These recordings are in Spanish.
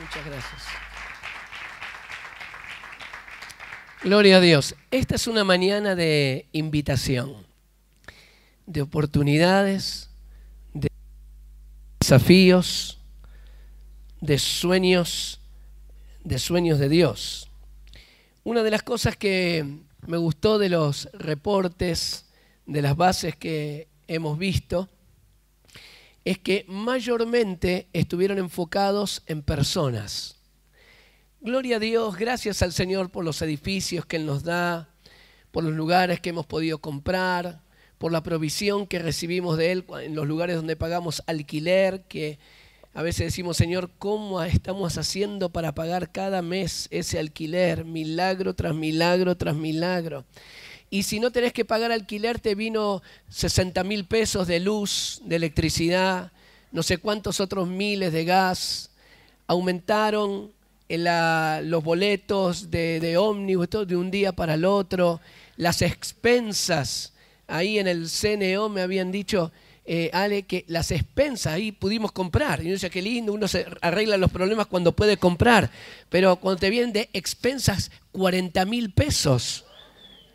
Muchas gracias. Gloria a Dios. Esta es una mañana de invitación, de oportunidades, de desafíos, de sueños, de sueños de Dios. Una de las cosas que me gustó de los reportes, de las bases que hemos visto, es que mayormente estuvieron enfocados en personas. Gloria a Dios, gracias al Señor por los edificios que Él nos da, por los lugares que hemos podido comprar, por la provisión que recibimos de Él en los lugares donde pagamos alquiler, que a veces decimos, Señor, ¿cómo estamos haciendo para pagar cada mes ese alquiler? Milagro tras milagro tras milagro. Y si no tenés que pagar alquiler, te vino 60 mil pesos de luz, de electricidad, no sé cuántos otros miles de gas. Aumentaron los boletos de, ómnibus, todo de un día para el otro. Las expensas, ahí en el CNO me habían dicho, eh, Ale, que las expensas ahí pudimos comprar. Y uno dice, qué lindo, uno se arregla los problemas cuando puede comprar. Pero cuando te vienen de expensas, 40 mil pesos.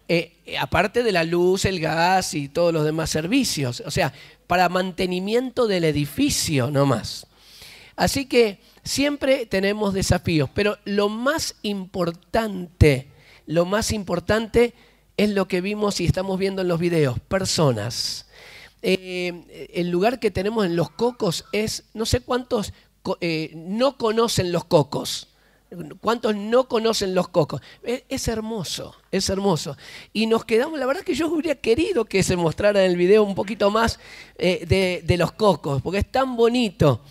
Eh, eh, aparte de la luz, el gas y todos los demás servicios, o sea, para mantenimiento del edificio nomás. Así que siempre tenemos desafíos, pero lo más importante, lo más importante es lo que vimos y estamos viendo en los videos, personas. Eh, el lugar que tenemos en los cocos es, no sé cuántos no conocen los cocos. ¿Cuántos no conocen los cocos? E, es, hermoso, es hermoso. Y nos quedamos, la verdad que yo hubiera querido que se mostrara en el video un poquito más eh, de, los cocos, porque es tan bonito.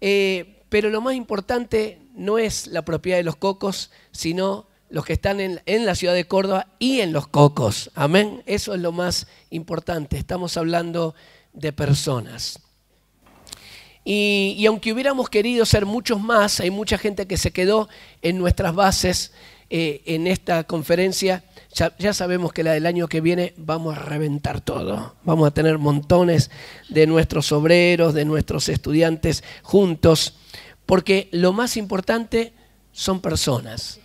Eh, pero lo más importante no es la propiedad de los cocos, sino los que están en, la ciudad de Córdoba y en los cocos. Amén. Eso es lo más importante. Estamos hablando de personas. Y, aunque hubiéramos querido ser muchos más, hay mucha gente que se quedó en nuestras bases eh, en esta conferencia. ya, sabemos que la del año que viene vamos a reventar todo. Vamos a tener montones de nuestros obreros, de nuestros estudiantes juntos, porque lo más importante son personas.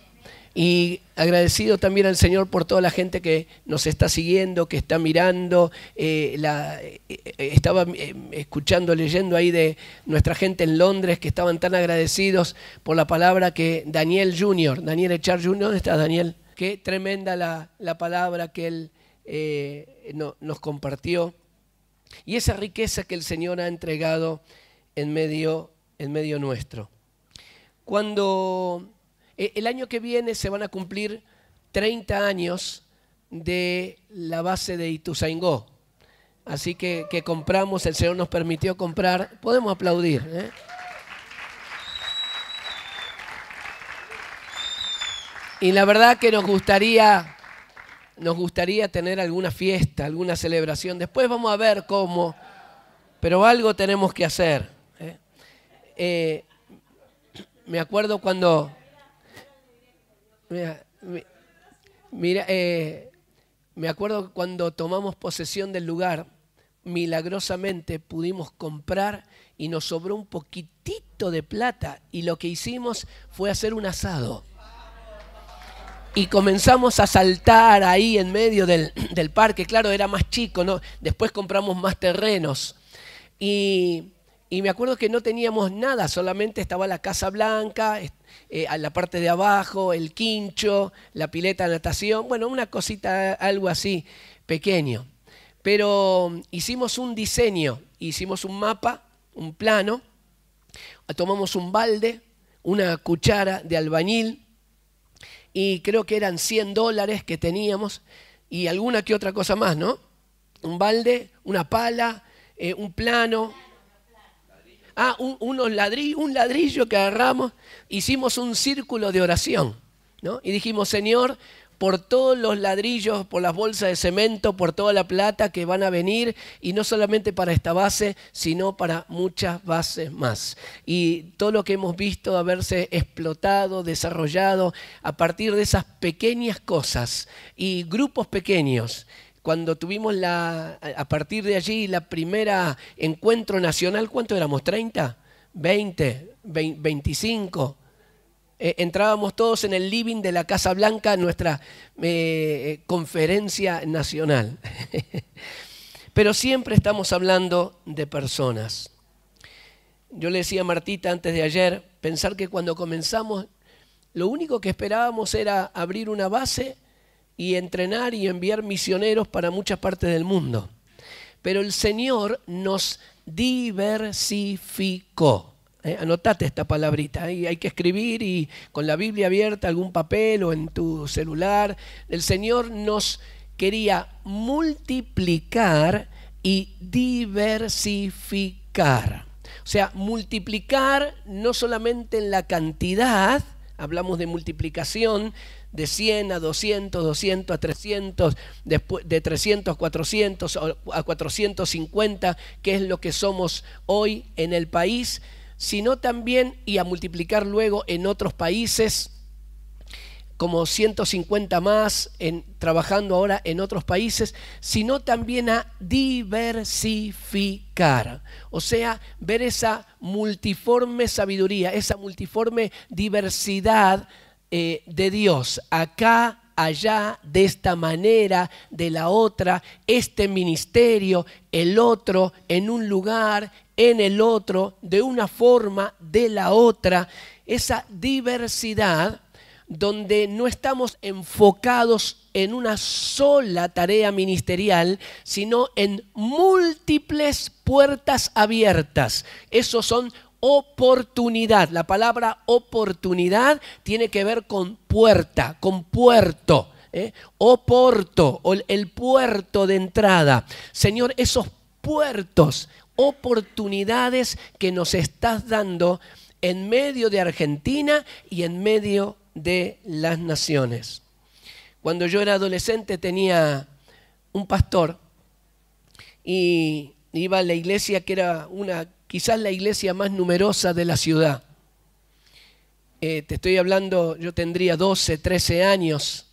Y agradecido también al Señor por toda la gente que nos está siguiendo, que está mirando. Eh, la, eh, eh, estaba escuchando, leyendo ahí de nuestra gente en Londres que estaban tan agradecidos por la palabra que Daniel Jr., Daniel Echar Jr., ¿dónde está Daniel? Qué tremenda la, la palabra que él nos compartió. Y esa riqueza que el Señor ha entregado en medio, en medio nuestro. Cuando eh, el año que viene se van a cumplir 30 años de la base de Ituzaingó. Así que, compramos, el Señor nos permitió comprar. Podemos aplaudir. ¿eh? Y la verdad que nos gustaría, nos gustaría tener alguna fiesta, alguna celebración. Después vamos a ver cómo, pero algo tenemos que hacer. ¿eh? me acuerdo cuando Mira, mira eh, me acuerdo cuando tomamos posesión del lugar, milagrosamente pudimos comprar y nos sobró un poquitito de plata y lo que hicimos fue hacer un asado. Y comenzamos a saltar ahí en medio del, del parque, claro, era más chico, ¿no? Después compramos más terrenos. Y y me acuerdo que no teníamos nada, solamente estaba la Casa Blanca, eh, a la parte de abajo, el quincho, la pileta de natación, bueno, una cosita, algo así, pequeño. Pero um, hicimos un diseño, hicimos un mapa, un plano, tomamos un balde, una cuchara de albañil, y creo que eran 100 dólares que teníamos, y alguna que otra cosa más, ¿no? Un balde, una pala, eh, un plano Ah, un, unos ladrillo, un ladrillo que agarramos, hicimos un círculo de oración, ¿no? Y dijimos, Señor, por todos los ladrillos, por las bolsas de cemento, por toda la plata que van a venir, y no solamente para esta base, sino para muchas bases más. Y todo lo que hemos visto haberse explotado, desarrollado, a partir de esas pequeñas cosas y grupos pequeños cuando tuvimos la, a partir de allí la primera encuentro nacional, ¿cuánto éramos? ¿30? ¿20? ¿25? entrábamos todos en el living de la Casa Blanca nuestra eh, eh, conferencia nacional. Pero siempre estamos hablando de personas. Yo le decía a Martita antes de ayer, pensar que cuando comenzamos, lo único que esperábamos era abrir una base y entrenar y enviar misioneros para muchas partes del mundo. Pero el Señor nos diversificó. Eh, anotate esta palabrita, eh, hay que escribir y con la Biblia abierta, algún papel o en tu celular. El Señor nos quería multiplicar y diversificar. O sea, multiplicar no solamente en la cantidad, hablamos de multiplicación, de 100 a 200, 200 a 300, de 300 a 400 a 450, que es lo que somos hoy en el país, sino también y a multiplicar luego en otros países como 150 más trabajando ahora en otros países, sino también a diversificar. O sea, ver esa multiforme sabiduría, esa multiforme diversidad eh, de Dios, acá, allá, de esta manera, de la otra, este ministerio, el otro, en un lugar, en el otro, de una forma, de la otra, esa diversidad donde no estamos enfocados en una sola tarea ministerial, sino en múltiples puertas abiertas. Esos son oportunidad. La palabra oportunidad tiene que ver con puerta, con puerto. ¿eh? Oporto, el puerto de entrada. Señor, esos puertos, oportunidades que nos estás dando en medio de Argentina y en medio de las naciones. Cuando yo era adolescente tenía un pastor y iba a la iglesia que era una quizás la iglesia más numerosa de la ciudad. Eh, te estoy hablando, yo tendría 12, 13 años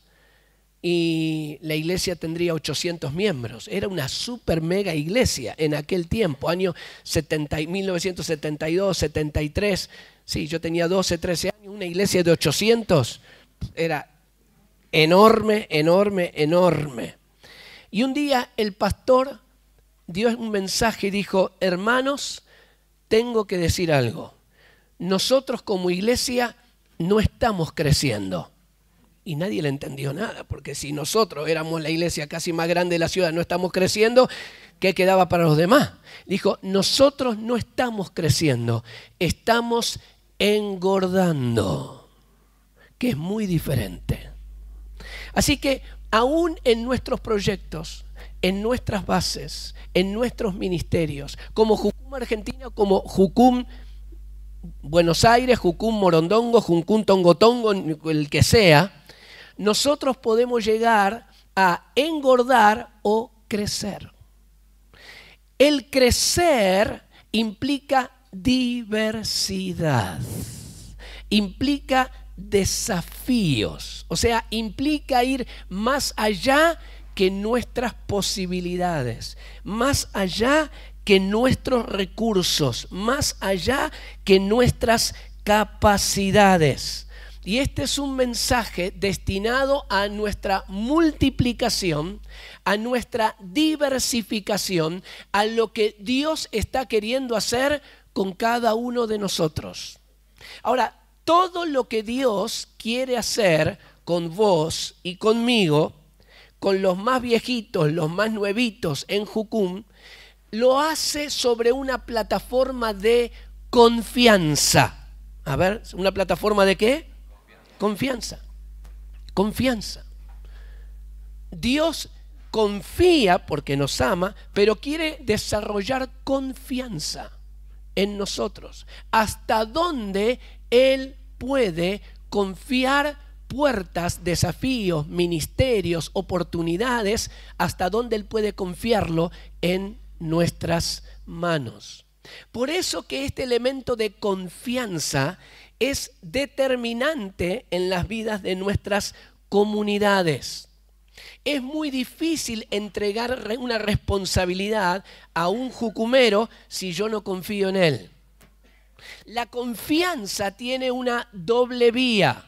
y la iglesia tendría 800 miembros. Era una super mega iglesia en aquel tiempo, año 70, 1972, 73. Sí, yo tenía 12, 13 años, una iglesia de 800. Era enorme, enorme, enorme. Y un día el pastor dio un mensaje y dijo, hermanos, tengo que decir algo. Nosotros como iglesia no estamos creciendo. Y nadie le entendió nada, porque si nosotros éramos la iglesia casi más grande de la ciudad, no estamos creciendo, ¿qué quedaba para los demás? Dijo, nosotros no estamos creciendo, estamos engordando, que es muy diferente. Así que aún en nuestros proyectos, en nuestras bases, en nuestros ministerios, como Jucum Argentina, como Jucum Buenos Aires, Jucum Morondongo, Jucum Tongotongo, el que sea, nosotros podemos llegar a engordar o crecer. El crecer implica diversidad, implica desafíos, o sea, implica ir más allá de que nuestras posibilidades, más allá que nuestros recursos, más allá que nuestras capacidades. Y este es un mensaje destinado a nuestra multiplicación, a nuestra diversificación, a lo que Dios está queriendo hacer con cada uno de nosotros. Ahora, todo lo que Dios quiere hacer con vos y conmigo con los más viejitos, los más nuevitos en Jucum, lo hace sobre una plataforma de confianza. A ver, ¿una plataforma de qué? Confianza. Confianza. Dios confía porque nos ama, pero quiere desarrollar confianza en nosotros. Hasta dónde Él puede confiar puertas, desafíos, ministerios, oportunidades, hasta donde Él puede confiarlo en nuestras manos. Por eso que este elemento de confianza es determinante en las vidas de nuestras comunidades. Es muy difícil entregar una responsabilidad a un jucumero si yo no confío en él. La confianza tiene una doble vía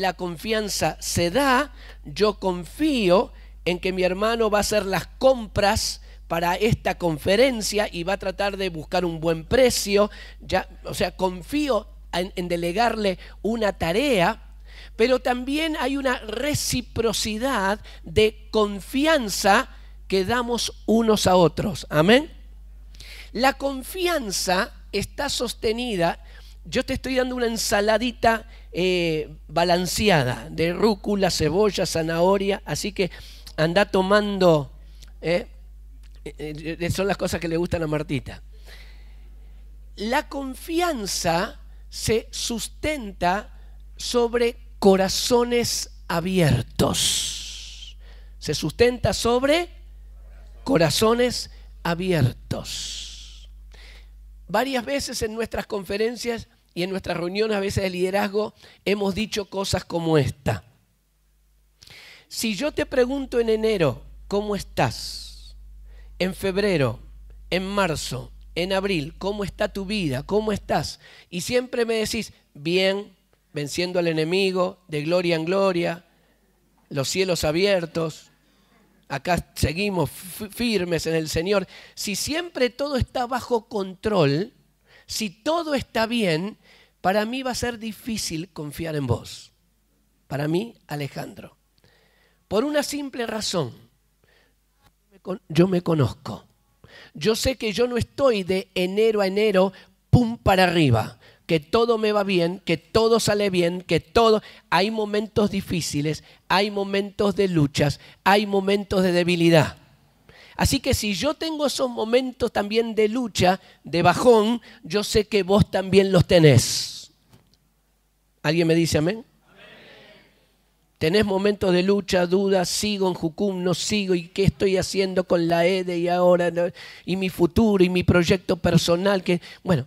la confianza se da, yo confío en que mi hermano va a hacer las compras para esta conferencia y va a tratar de buscar un buen precio, ya, o sea, confío en, en delegarle una tarea, pero también hay una reciprocidad de confianza que damos unos a otros. Amén. La confianza está sostenida yo te estoy dando una ensaladita eh, balanceada de rúcula, cebolla, zanahoria, así que anda tomando, eh, eh, son las cosas que le gustan a Martita. La confianza se sustenta sobre corazones abiertos. Se sustenta sobre corazones abiertos varias veces en nuestras conferencias y en nuestras reuniones a veces de liderazgo hemos dicho cosas como esta. Si yo te pregunto en enero, ¿cómo estás? En febrero, en marzo, en abril, ¿cómo está tu vida? ¿Cómo estás? Y siempre me decís, bien, venciendo al enemigo, de gloria en gloria, los cielos abiertos, acá seguimos firmes en el Señor, si siempre todo está bajo control, si todo está bien, para mí va a ser difícil confiar en vos. Para mí, Alejandro. Por una simple razón. Yo me conozco. Yo sé que yo no estoy de enero a enero, pum para arriba que todo me va bien, que todo sale bien, que todo... Hay momentos difíciles, hay momentos de luchas, hay momentos de debilidad. Así que si yo tengo esos momentos también de lucha, de bajón, yo sé que vos también los tenés. ¿Alguien me dice amén? Tenés momentos de lucha, dudas, sigo en Jucum, no sigo, y qué estoy haciendo con la EDE y ahora, y mi futuro, y mi proyecto personal, que, bueno,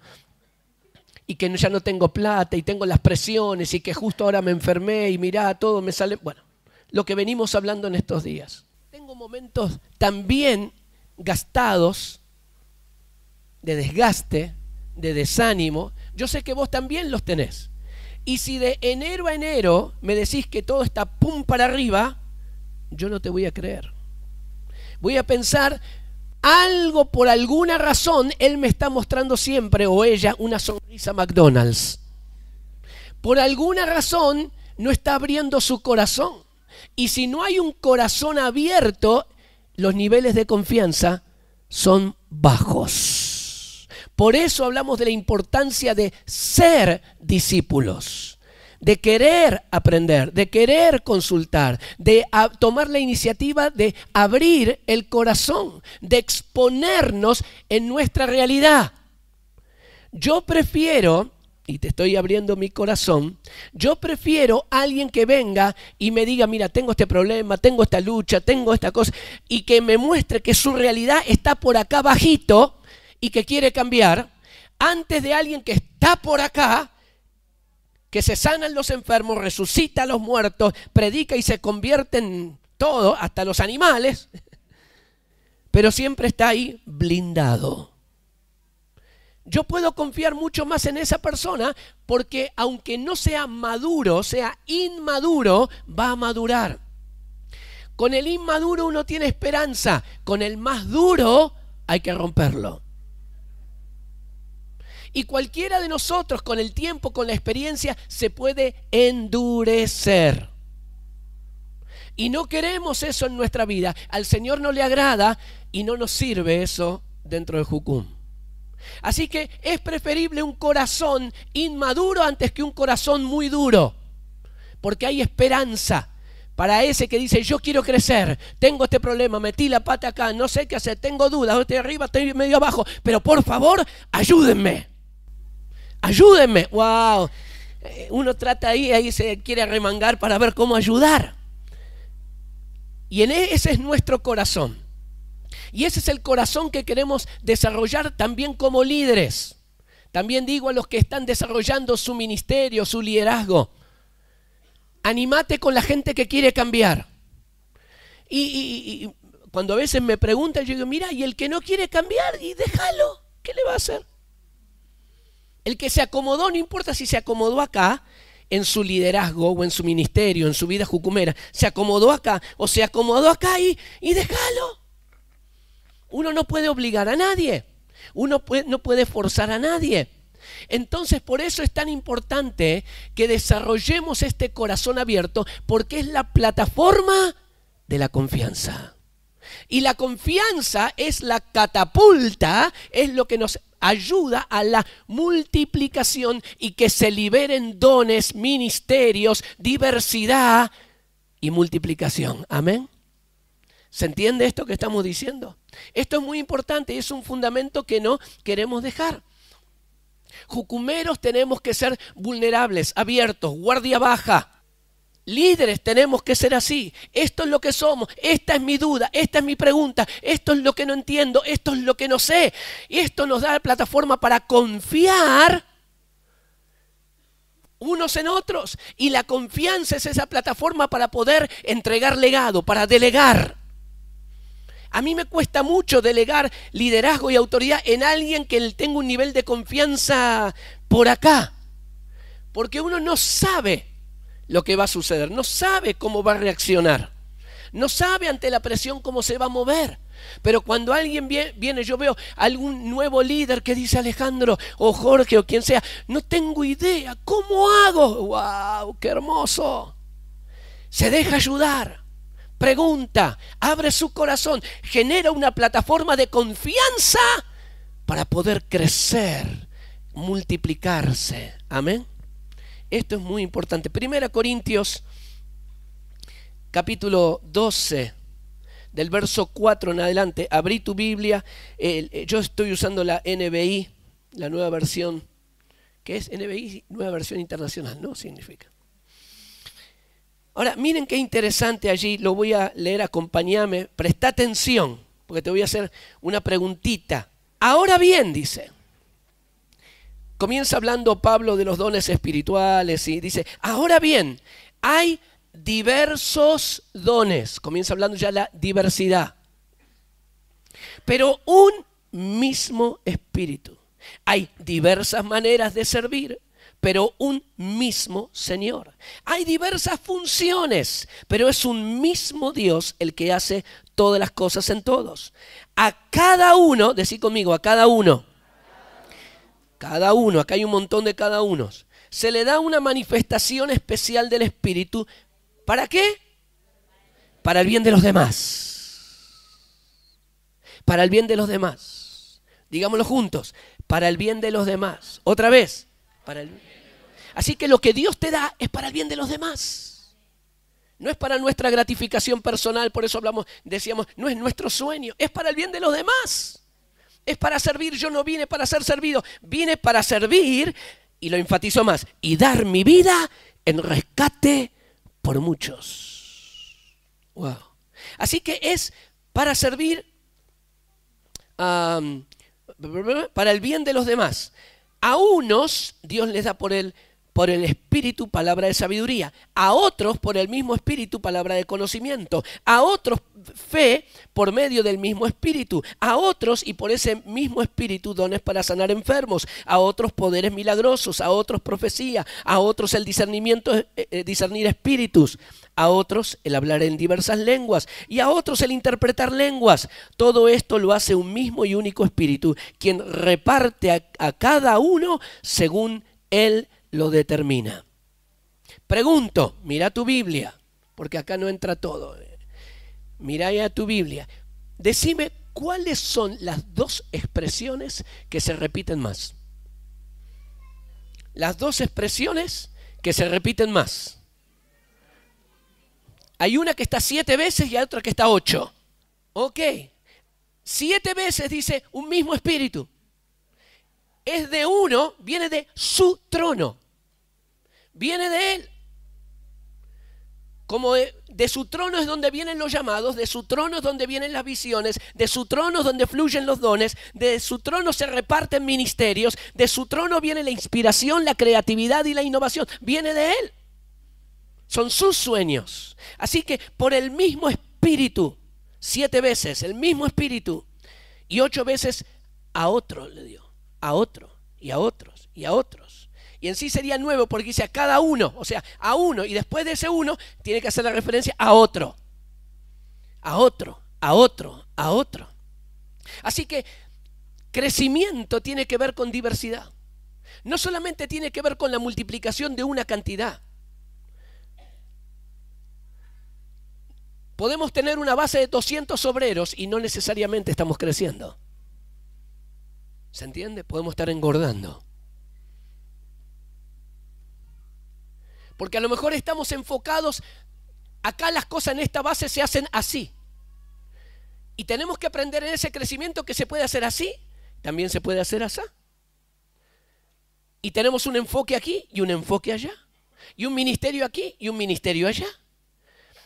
y que ya no tengo plata y tengo las presiones y que justo ahora me enfermé y mirá, todo me sale. Bueno, lo que venimos hablando en estos días. Tengo momentos también gastados de desgaste, de desánimo. Yo sé que vos también los tenés. Y si de enero a enero me decís que todo está pum para arriba, yo no te voy a creer. Voy a pensar algo, por alguna razón, él me está mostrando siempre o ella una sonrisa McDonald's. Por alguna razón, no está abriendo su corazón. Y si no hay un corazón abierto, los niveles de confianza son bajos. Por eso hablamos de la importancia de ser discípulos de querer aprender, de querer consultar, de tomar la iniciativa de abrir el corazón, de exponernos en nuestra realidad. Yo prefiero, y te estoy abriendo mi corazón, yo prefiero a alguien que venga y me diga, mira, tengo este problema, tengo esta lucha, tengo esta cosa, y que me muestre que su realidad está por acá bajito y que quiere cambiar, antes de alguien que está por acá que se sanan los enfermos, resucita a los muertos, predica y se convierte en todo, hasta los animales, pero siempre está ahí blindado. Yo puedo confiar mucho más en esa persona porque aunque no sea maduro, sea inmaduro, va a madurar. Con el inmaduro uno tiene esperanza, con el más duro hay que romperlo. Y cualquiera de nosotros con el tiempo, con la experiencia, se puede endurecer. Y no queremos eso en nuestra vida. Al Señor no le agrada y no nos sirve eso dentro de Jucum. Así que es preferible un corazón inmaduro antes que un corazón muy duro. Porque hay esperanza para ese que dice, yo quiero crecer, tengo este problema, metí la pata acá, no sé qué hacer, tengo dudas, estoy arriba, estoy medio abajo, pero por favor, ayúdenme ayúdenme. ¡Wow! Eh, uno trata ahí, ahí se quiere arremangar para ver cómo ayudar. Y en e, ese es nuestro corazón. Y ese es el corazón que queremos desarrollar también como líderes. También digo a los que están desarrollando su ministerio, su liderazgo. Animate con la gente que quiere cambiar. Y, y cuando a veces me preguntan, yo digo, mira, y el que no quiere cambiar, y déjalo, ¿qué le va a hacer? El que se acomodó, no importa si se acomodó acá, en su liderazgo o en su ministerio, en su vida jucumera, se acomodó acá o se acomodó acá y, y déjalo. Uno no puede obligar a nadie, uno no puede forzar a nadie. Entonces por eso es tan importante que desarrollemos este corazón abierto porque es la plataforma de la confianza. Y la confianza es la catapulta, es lo que nos ayuda a la multiplicación y que se liberen dones, ministerios, diversidad y multiplicación. Amén. ¿Se entiende esto que estamos diciendo? Esto es muy importante y es un fundamento que no queremos dejar. Jucumeros tenemos que ser vulnerables, abiertos, guardia baja, Líderes tenemos que ser así. Esto es lo que somos. Esta es mi duda. Esta es mi pregunta. Esto es lo que no entiendo. Esto es lo que no sé. Y esto nos da la plataforma para confiar unos en otros. Y la confianza es esa plataforma para poder entregar legado, para delegar. A mí me cuesta mucho delegar liderazgo y autoridad en alguien que tenga un nivel de confianza por acá. Porque uno no sabe lo que va a suceder, no sabe cómo va a reaccionar, no sabe ante la presión cómo se va a mover. Pero cuando alguien viene, yo veo algún nuevo líder que dice Alejandro o Jorge o quien sea, no tengo idea, ¿cómo hago? ¡Wow! ¡Qué hermoso! Se deja ayudar, pregunta, abre su corazón, genera una plataforma de confianza para poder crecer, multiplicarse. Amén. Esto es muy importante. Primera Corintios, capítulo 12, del verso 4 en adelante. Abrí tu Biblia. Eh, yo estoy usando la NBI, la nueva versión. ¿Qué es NBI? Nueva versión internacional, ¿no? Significa. Ahora, miren qué interesante allí, lo voy a leer, acompáñame, presta atención, porque te voy a hacer una preguntita. Ahora bien, dice, comienza hablando Pablo de los dones espirituales y dice, ahora bien, hay diversos dones, comienza hablando ya la diversidad, pero un mismo espíritu. Hay diversas maneras de servir, pero un mismo Señor. Hay diversas funciones, pero es un mismo Dios el que hace todas las cosas en todos. A cada uno, decí conmigo, a cada uno cada uno, acá hay un montón de cada uno. Se le da una manifestación especial del Espíritu. ¿Para qué? Para el bien de los demás. Para el bien de los demás. Digámoslo juntos. Para el bien de los demás. Otra vez. Para el... Así que lo que Dios te da es para el bien de los demás. No es para nuestra gratificación personal, por eso hablamos, decíamos, no es nuestro sueño, es para el bien de los demás es para servir, yo no vine para ser servido, vine para servir, y lo enfatizo más, y dar mi vida en rescate por muchos. Así que es para servir para el bien de los demás. A unos Dios les da por el por el Espíritu palabra de sabiduría, a otros por el mismo Espíritu palabra de conocimiento, a otros fe por medio del mismo Espíritu, a otros y por ese mismo Espíritu dones para sanar enfermos, a otros poderes milagrosos, a otros profecía, a otros el discernimiento, eh, eh, discernir espíritus, a otros el hablar en diversas lenguas y a otros el interpretar lenguas. Todo esto lo hace un mismo y único Espíritu, quien reparte a, cada uno según él lo determina. Pregunto, mira tu Biblia, porque acá no entra todo. Mira a tu Biblia. Decime cuáles son las dos expresiones que se repiten más. Las dos expresiones que se repiten más. Hay una que está siete veces y hay otra que está ocho. Ok. Siete veces dice un mismo espíritu. Es de uno, viene de su trono viene de Él. Como de, su trono es donde vienen los llamados, de su trono es donde vienen las visiones, de su trono es donde fluyen los dones, de su trono se reparten ministerios, de su trono viene la inspiración, la creatividad y la innovación. Viene de Él. Son sus sueños. Así que por el mismo espíritu, siete veces, el mismo espíritu, y ocho veces a otro le dio, a otro, y a otros, y a otros y en sí sería nuevo porque dice a cada uno, o sea, a uno. Y después de ese uno tiene que hacer la referencia a otro. A otro, a otro, a otro. Así que crecimiento tiene que ver con diversidad. No solamente tiene que ver con la multiplicación de una cantidad. Podemos tener una base de 200 obreros y no necesariamente estamos creciendo. ¿Se entiende? Podemos estar engordando. Porque a lo mejor estamos enfocados, acá las cosas en esta base se hacen así. Y tenemos que aprender en ese crecimiento que se puede hacer así, también se puede hacer así. Y tenemos un enfoque aquí y un enfoque allá. Y un ministerio aquí y un ministerio allá.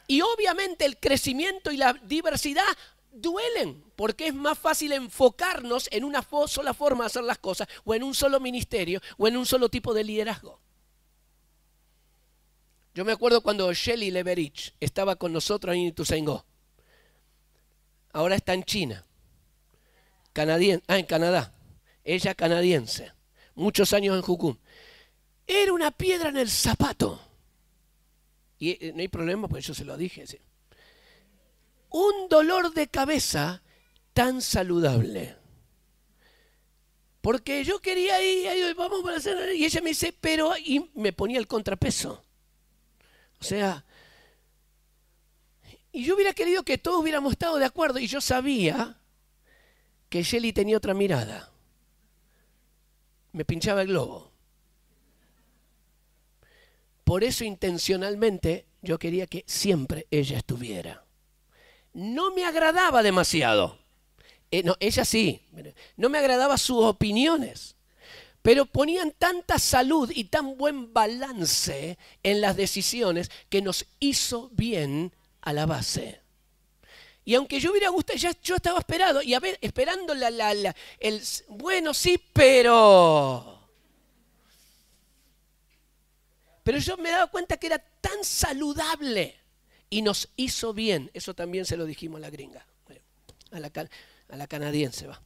Y obviamente el crecimiento y la diversidad duelen, porque es más fácil enfocarnos en una sola forma de hacer las cosas, o en un solo ministerio, o en un solo tipo de liderazgo. Yo me acuerdo cuando Shelly Leverich estaba con nosotros en Ituzaingó. Ahora está en China. Canadien ah, en Canadá. Ella canadiense. Muchos años en Hukum. Era una piedra en el zapato. Y eh, no hay problema, pues yo se lo dije. Un dolor de cabeza tan saludable. Porque yo quería ir, vamos para hacer. Y ella me dice, pero. Y me ponía el contrapeso. O sea, y yo hubiera querido que todos hubiéramos estado de acuerdo y yo sabía que Shelly tenía otra mirada. Me pinchaba el globo. Por eso intencionalmente yo quería que siempre ella estuviera. No me agradaba demasiado. Eh, no, ella sí. No me agradaban sus opiniones pero ponían tanta salud y tan buen balance en las decisiones que nos hizo bien a la base. Y aunque yo hubiera gustado, ya yo estaba esperado, y a ver, esperando la, el bueno, sí, pero. Pero yo me daba cuenta que era tan saludable y nos hizo bien. Eso también se lo dijimos a la gringa, a la canadiense va.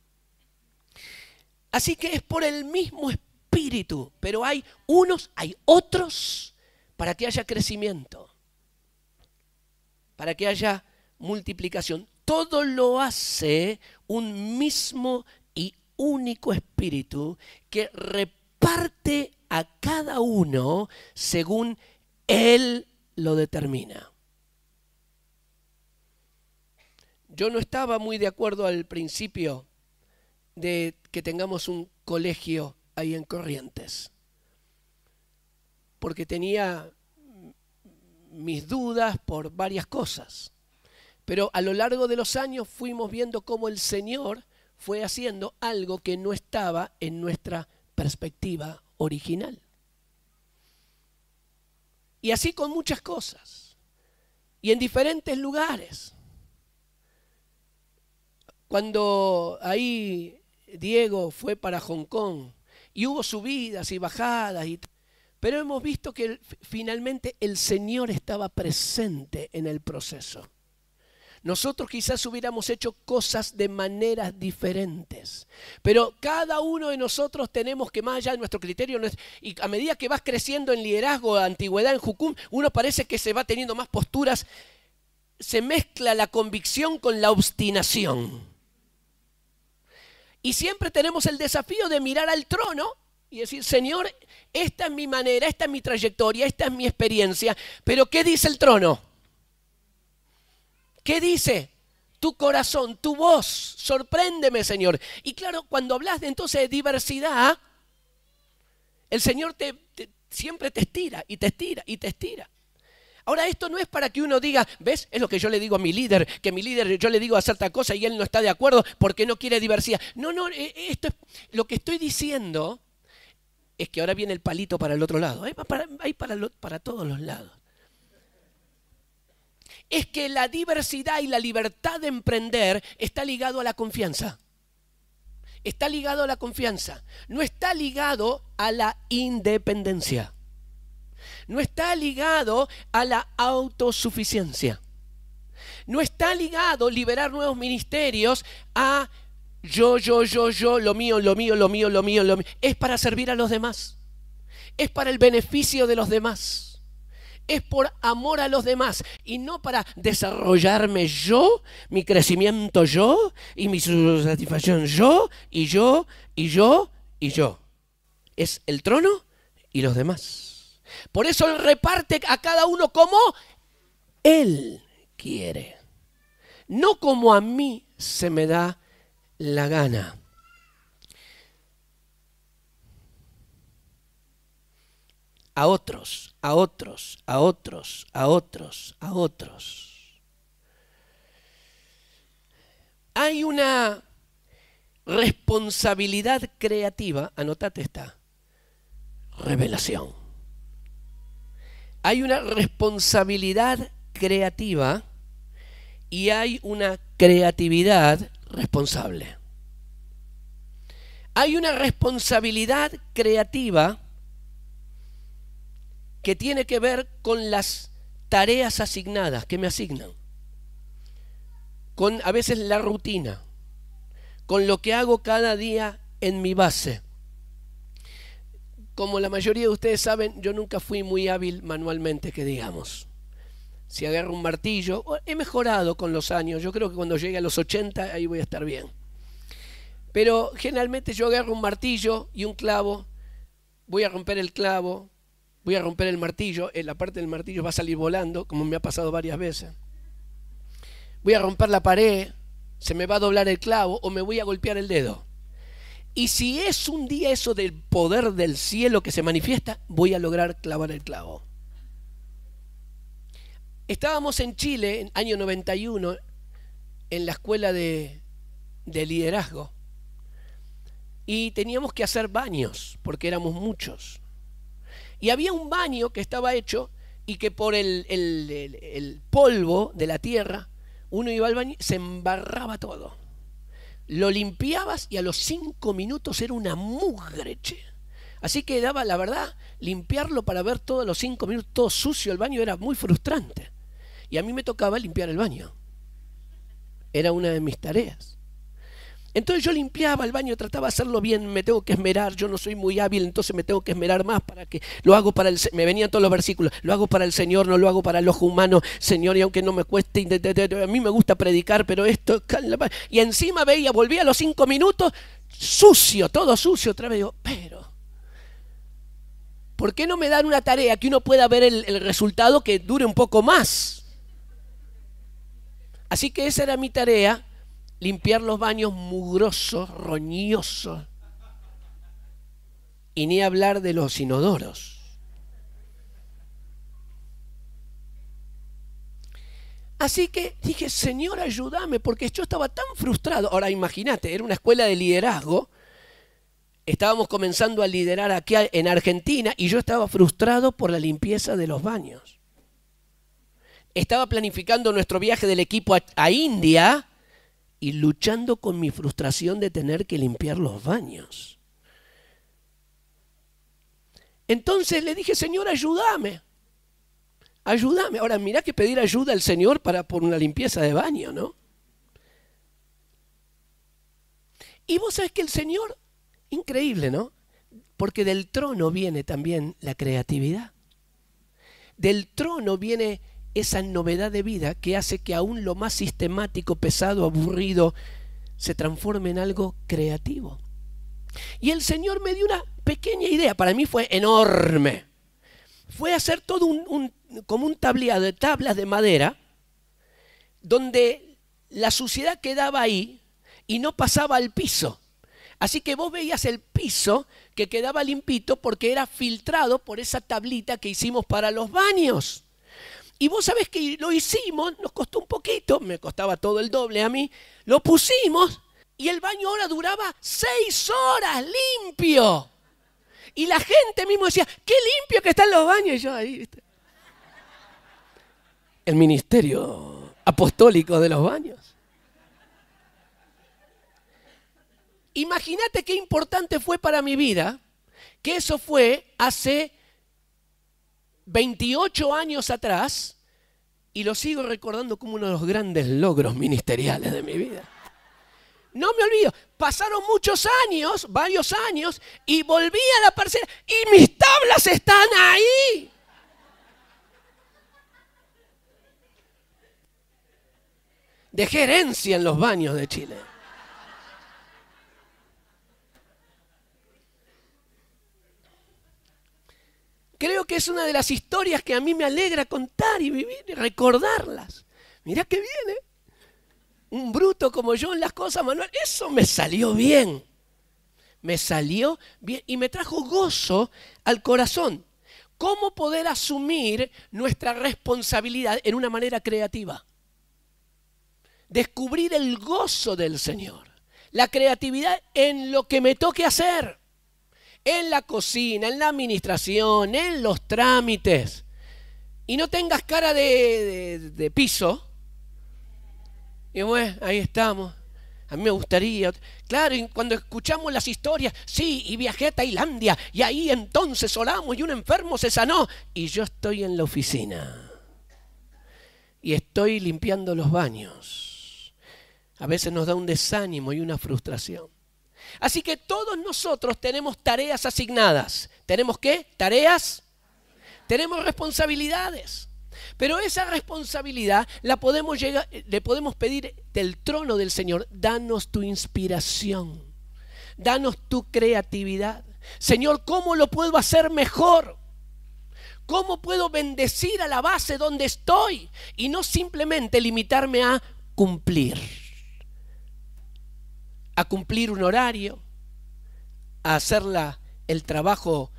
Así que es por el mismo espíritu, pero hay unos, hay otros, para que haya crecimiento, para que haya multiplicación. Todo lo hace un mismo y único espíritu que reparte a cada uno según él lo determina. Yo no estaba muy de acuerdo al principio de que tengamos un colegio ahí en Corrientes. Porque tenía mis dudas por varias cosas. Pero a lo largo de los años fuimos viendo cómo el Señor fue haciendo algo que no estaba en nuestra perspectiva original. Y así con muchas cosas. Y en diferentes lugares. Cuando ahí Diego fue para Hong Kong y hubo subidas y bajadas, pero hemos visto que finalmente el Señor estaba presente en el proceso. Nosotros quizás hubiéramos hecho cosas de maneras diferentes, pero cada uno de nosotros tenemos que más allá de nuestro criterio, y a medida que vas creciendo en liderazgo, antigüedad, en Jukum, uno parece que se va teniendo más posturas, se mezcla la convicción con la obstinación. Y siempre tenemos el desafío de mirar al trono y decir, Señor, esta es mi manera, esta es mi trayectoria, esta es mi experiencia. Pero ¿qué dice el trono? ¿Qué dice? Tu corazón, tu voz, sorpréndeme, Señor. Y claro, cuando hablas de entonces de diversidad, el Señor siempre te estira y te estira y te estira. Ahora, esto no es para que uno diga, ¿ves? Es lo que yo le digo a mi líder, que mi líder yo le digo a cierta cosa y él no está de acuerdo porque no quiere diversidad. No, no, eh, eh, esto es lo que estoy diciendo es que ahora viene el palito para el otro lado. Hay para, para todos los lados. Es que la diversidad y la libertad de emprender está ligado a la confianza. Está ligado a la confianza. No está ligado a la independencia no está ligado a la autosuficiencia. No está ligado liberar nuevos ministerios a yo, yo, yo, yo, lo mío, lo mío, lo mío, lo mío, lo mío. Es para servir a los demás. Es para el beneficio de los demás es por amor a los demás y no para desarrollarme yo, mi crecimiento yo y mi satisfacción yo y yo y yo y yo. Es el trono y los demás. Por eso Él reparte a cada uno como Él quiere. No como a mí se me da la gana. A otros, a otros, a otros, a otros, a otros. Hay una responsabilidad creativa, anotate esta, revelación hay una responsabilidad creativa y hay una creatividad responsable. Hay una responsabilidad creativa que tiene que ver con las tareas asignadas que me asignan, con a veces la rutina, con lo que hago cada día en mi base, como la mayoría de ustedes saben, yo nunca fui muy hábil manualmente, que digamos. Si agarro un martillo, he mejorado con los años, yo creo que cuando llegue a los 80 ahí voy a estar bien. Pero generalmente yo agarro un martillo y un clavo, voy a romper el clavo, voy a romper el martillo, la parte del martillo va a salir volando, como me ha pasado varias veces. Voy a romper la pared, se me va a doblar el clavo o me voy a golpear el dedo. Y si es un día eso del poder del cielo que se manifiesta, voy a lograr clavar el clavo. Estábamos en Chile en año 91 en la escuela de, liderazgo y teníamos que hacer baños porque éramos muchos. Y había un baño que estaba hecho y que por el, el polvo de la tierra uno iba al baño y se embarraba todo lo limpiabas y a los cinco minutos era una mugreche, Así que daba, la verdad, limpiarlo para ver todos los cinco minutos todo sucio el baño era muy frustrante. Y a mí me tocaba limpiar el baño. Era una de mis tareas. Entonces yo limpiaba el baño, trataba de hacerlo bien, me tengo que esmerar, yo no soy muy hábil, entonces me tengo que esmerar más para que lo hago para el me venían todos los versículos, lo hago para el Señor, no lo hago para el ojo humano, Señor, y aunque no me cueste, a mí me gusta predicar, pero esto y encima veía, volvía a los cinco minutos, sucio, todo sucio, otra vez digo, pero ¿por qué no me dan una tarea que uno pueda ver el, el resultado que dure un poco más? Así que esa era mi tarea limpiar los baños mugrosos, roñosos, y ni hablar de los inodoros. Así que dije, Señor, ayúdame, porque yo estaba tan frustrado. Ahora imagínate, era una escuela de liderazgo. Estábamos comenzando a liderar aquí en Argentina y yo estaba frustrado por la limpieza de los baños. Estaba planificando nuestro viaje del equipo a, a India y luchando con mi frustración de tener que limpiar los baños. Entonces le dije, Señor, ayúdame. Ayúdame. Ahora, mirá que pedir ayuda al Señor para por una limpieza de baño, ¿no? Y vos sabés que el Señor, increíble, ¿no? Porque del trono viene también la creatividad. Del trono viene esa novedad de vida que hace que aún lo más sistemático, pesado, aburrido, se transforme en algo creativo. Y el Señor me dio una pequeña idea, para mí fue enorme. Fue hacer todo un, como un tablado de tablas de madera, donde la suciedad quedaba ahí y no pasaba al piso. Así que vos veías el piso que quedaba limpito porque era filtrado por esa tablita que hicimos para los baños. Y vos sabés que lo hicimos, nos costó un poquito, me costaba todo el doble a mí, lo pusimos y el baño ahora duraba seis horas limpio. Y la gente mismo decía, qué limpio que están los baños. Y yo ahí, El ministerio apostólico de los baños. Imagínate qué importante fue para mi vida que eso fue hace 28 años atrás y lo sigo recordando como uno de los grandes logros ministeriales de mi vida. No me olvido, pasaron muchos años, varios años, y volví a la parcela y mis tablas están ahí. De gerencia en los baños de Chile. creo que es una de las historias que a mí me alegra contar y vivir, y recordarlas. Mirá que viene. ¿eh? Un bruto como yo en las cosas, Manuel. Eso me salió bien. Me salió bien y me trajo gozo al corazón. ¿Cómo poder asumir nuestra responsabilidad en una manera creativa? Descubrir el gozo del Señor, la creatividad en lo que me toque hacer en la cocina, en la administración, en los trámites, y no tengas cara de, piso, y bueno, ahí estamos. A mí me gustaría. Claro, y cuando escuchamos las historias, sí, y viajé a Tailandia, y ahí entonces solamos y un enfermo se sanó, y yo estoy en la oficina, y estoy limpiando los baños. A veces nos da un desánimo y una frustración. Así que todos nosotros tenemos tareas asignadas. ¿Tenemos qué? Tareas. Tenemos responsabilidades. Pero esa responsabilidad la podemos llegar, le podemos pedir del trono del Señor, danos tu inspiración, danos tu creatividad. Señor, ¿cómo lo puedo hacer mejor? ¿Cómo puedo bendecir a la base donde estoy? Y no simplemente limitarme a cumplir a cumplir un horario, a hacer el trabajo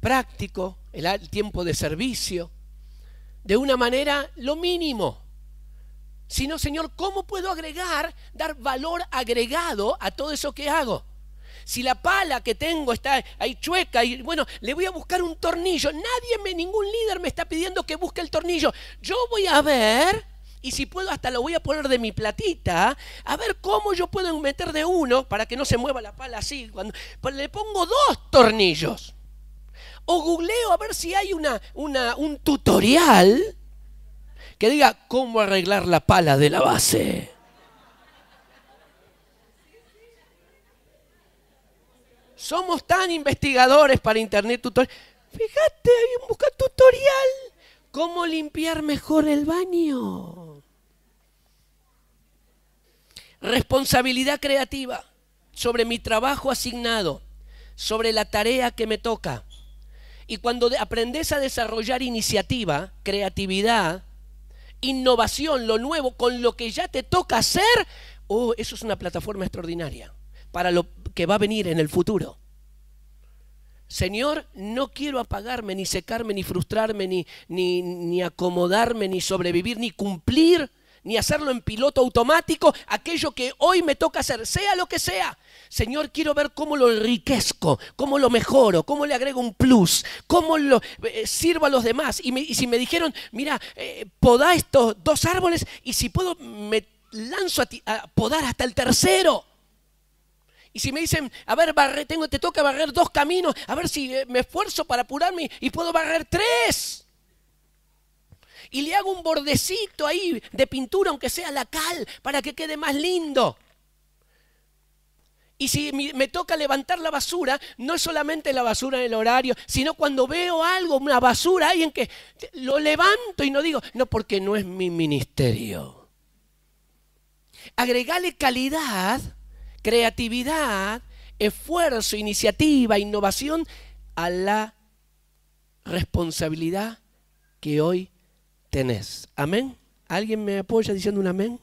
práctico, el, tiempo de servicio, de una manera lo mínimo. Sino, Señor, ¿cómo puedo agregar, dar valor agregado a todo eso que hago? si la pala que tengo está ahí chueca y bueno, le voy a buscar un tornillo. Nadie, me, ningún líder me está pidiendo que busque el tornillo. Yo voy a ver y si puedo hasta lo voy a poner de mi platita, a ver cómo yo puedo meter de uno para que no se mueva la pala así. Cuando, pues, le pongo dos tornillos. O googleo a ver si hay una, un tutorial que diga cómo arreglar la pala de la base. Somos tan investigadores para internet tutorial. Fíjate, hay un busca tutorial cómo limpiar mejor el baño. Responsabilidad creativa sobre mi trabajo asignado, sobre la tarea que me toca. Y cuando aprendes a desarrollar iniciativa, creatividad, innovación, lo nuevo, con lo que ya te toca hacer, oh, eso es una plataforma extraordinaria para lo que va a venir en el futuro. Señor, no quiero apagarme, ni secarme, ni frustrarme, ni, ni, ni acomodarme, ni sobrevivir, ni cumplir ni hacerlo en piloto automático, aquello que hoy me toca hacer, sea lo que sea. Señor, quiero ver cómo lo enriquezco, cómo lo mejoro, cómo le agrego un plus, cómo lo eh, sirvo a los demás. Y, si me dijeron, mira, eh, podá estos dos árboles y si puedo me lanzo a, ti, a podar hasta el tercero. Y si me dicen, a ver, tengo, te toca barrer dos caminos, a ver si eh, me esfuerzo para apurarme y puedo barrer tres y le hago un bordecito ahí de pintura, aunque sea la cal, para que quede más lindo. Y si me toca levantar la basura, no es solamente la basura en el horario, sino cuando veo algo, una basura, en que lo levanto y no digo, no, porque no es mi ministerio. Agregale calidad, creatividad, esfuerzo, iniciativa, innovación a la responsabilidad que hoy tenés. Amén. ¿Alguien me apoya diciendo un amén?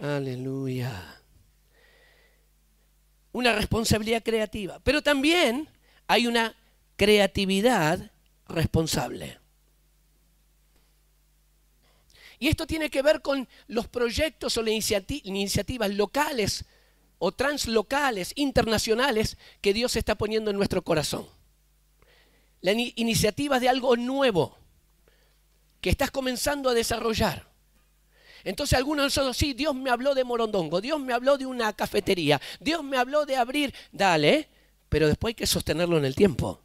Aleluya. Una responsabilidad creativa. Pero también hay una creatividad responsable. Y esto tiene que ver con los proyectos o las iniciativas locales o translocales, internacionales, que Dios está poniendo en nuestro corazón. La iniciativa de algo nuevo que estás comenzando a desarrollar. Entonces algunos de nosotros, sí, Dios me habló de morondongo, Dios me habló de una cafetería, Dios me habló de abrir, dale, pero después hay que sostenerlo en el tiempo.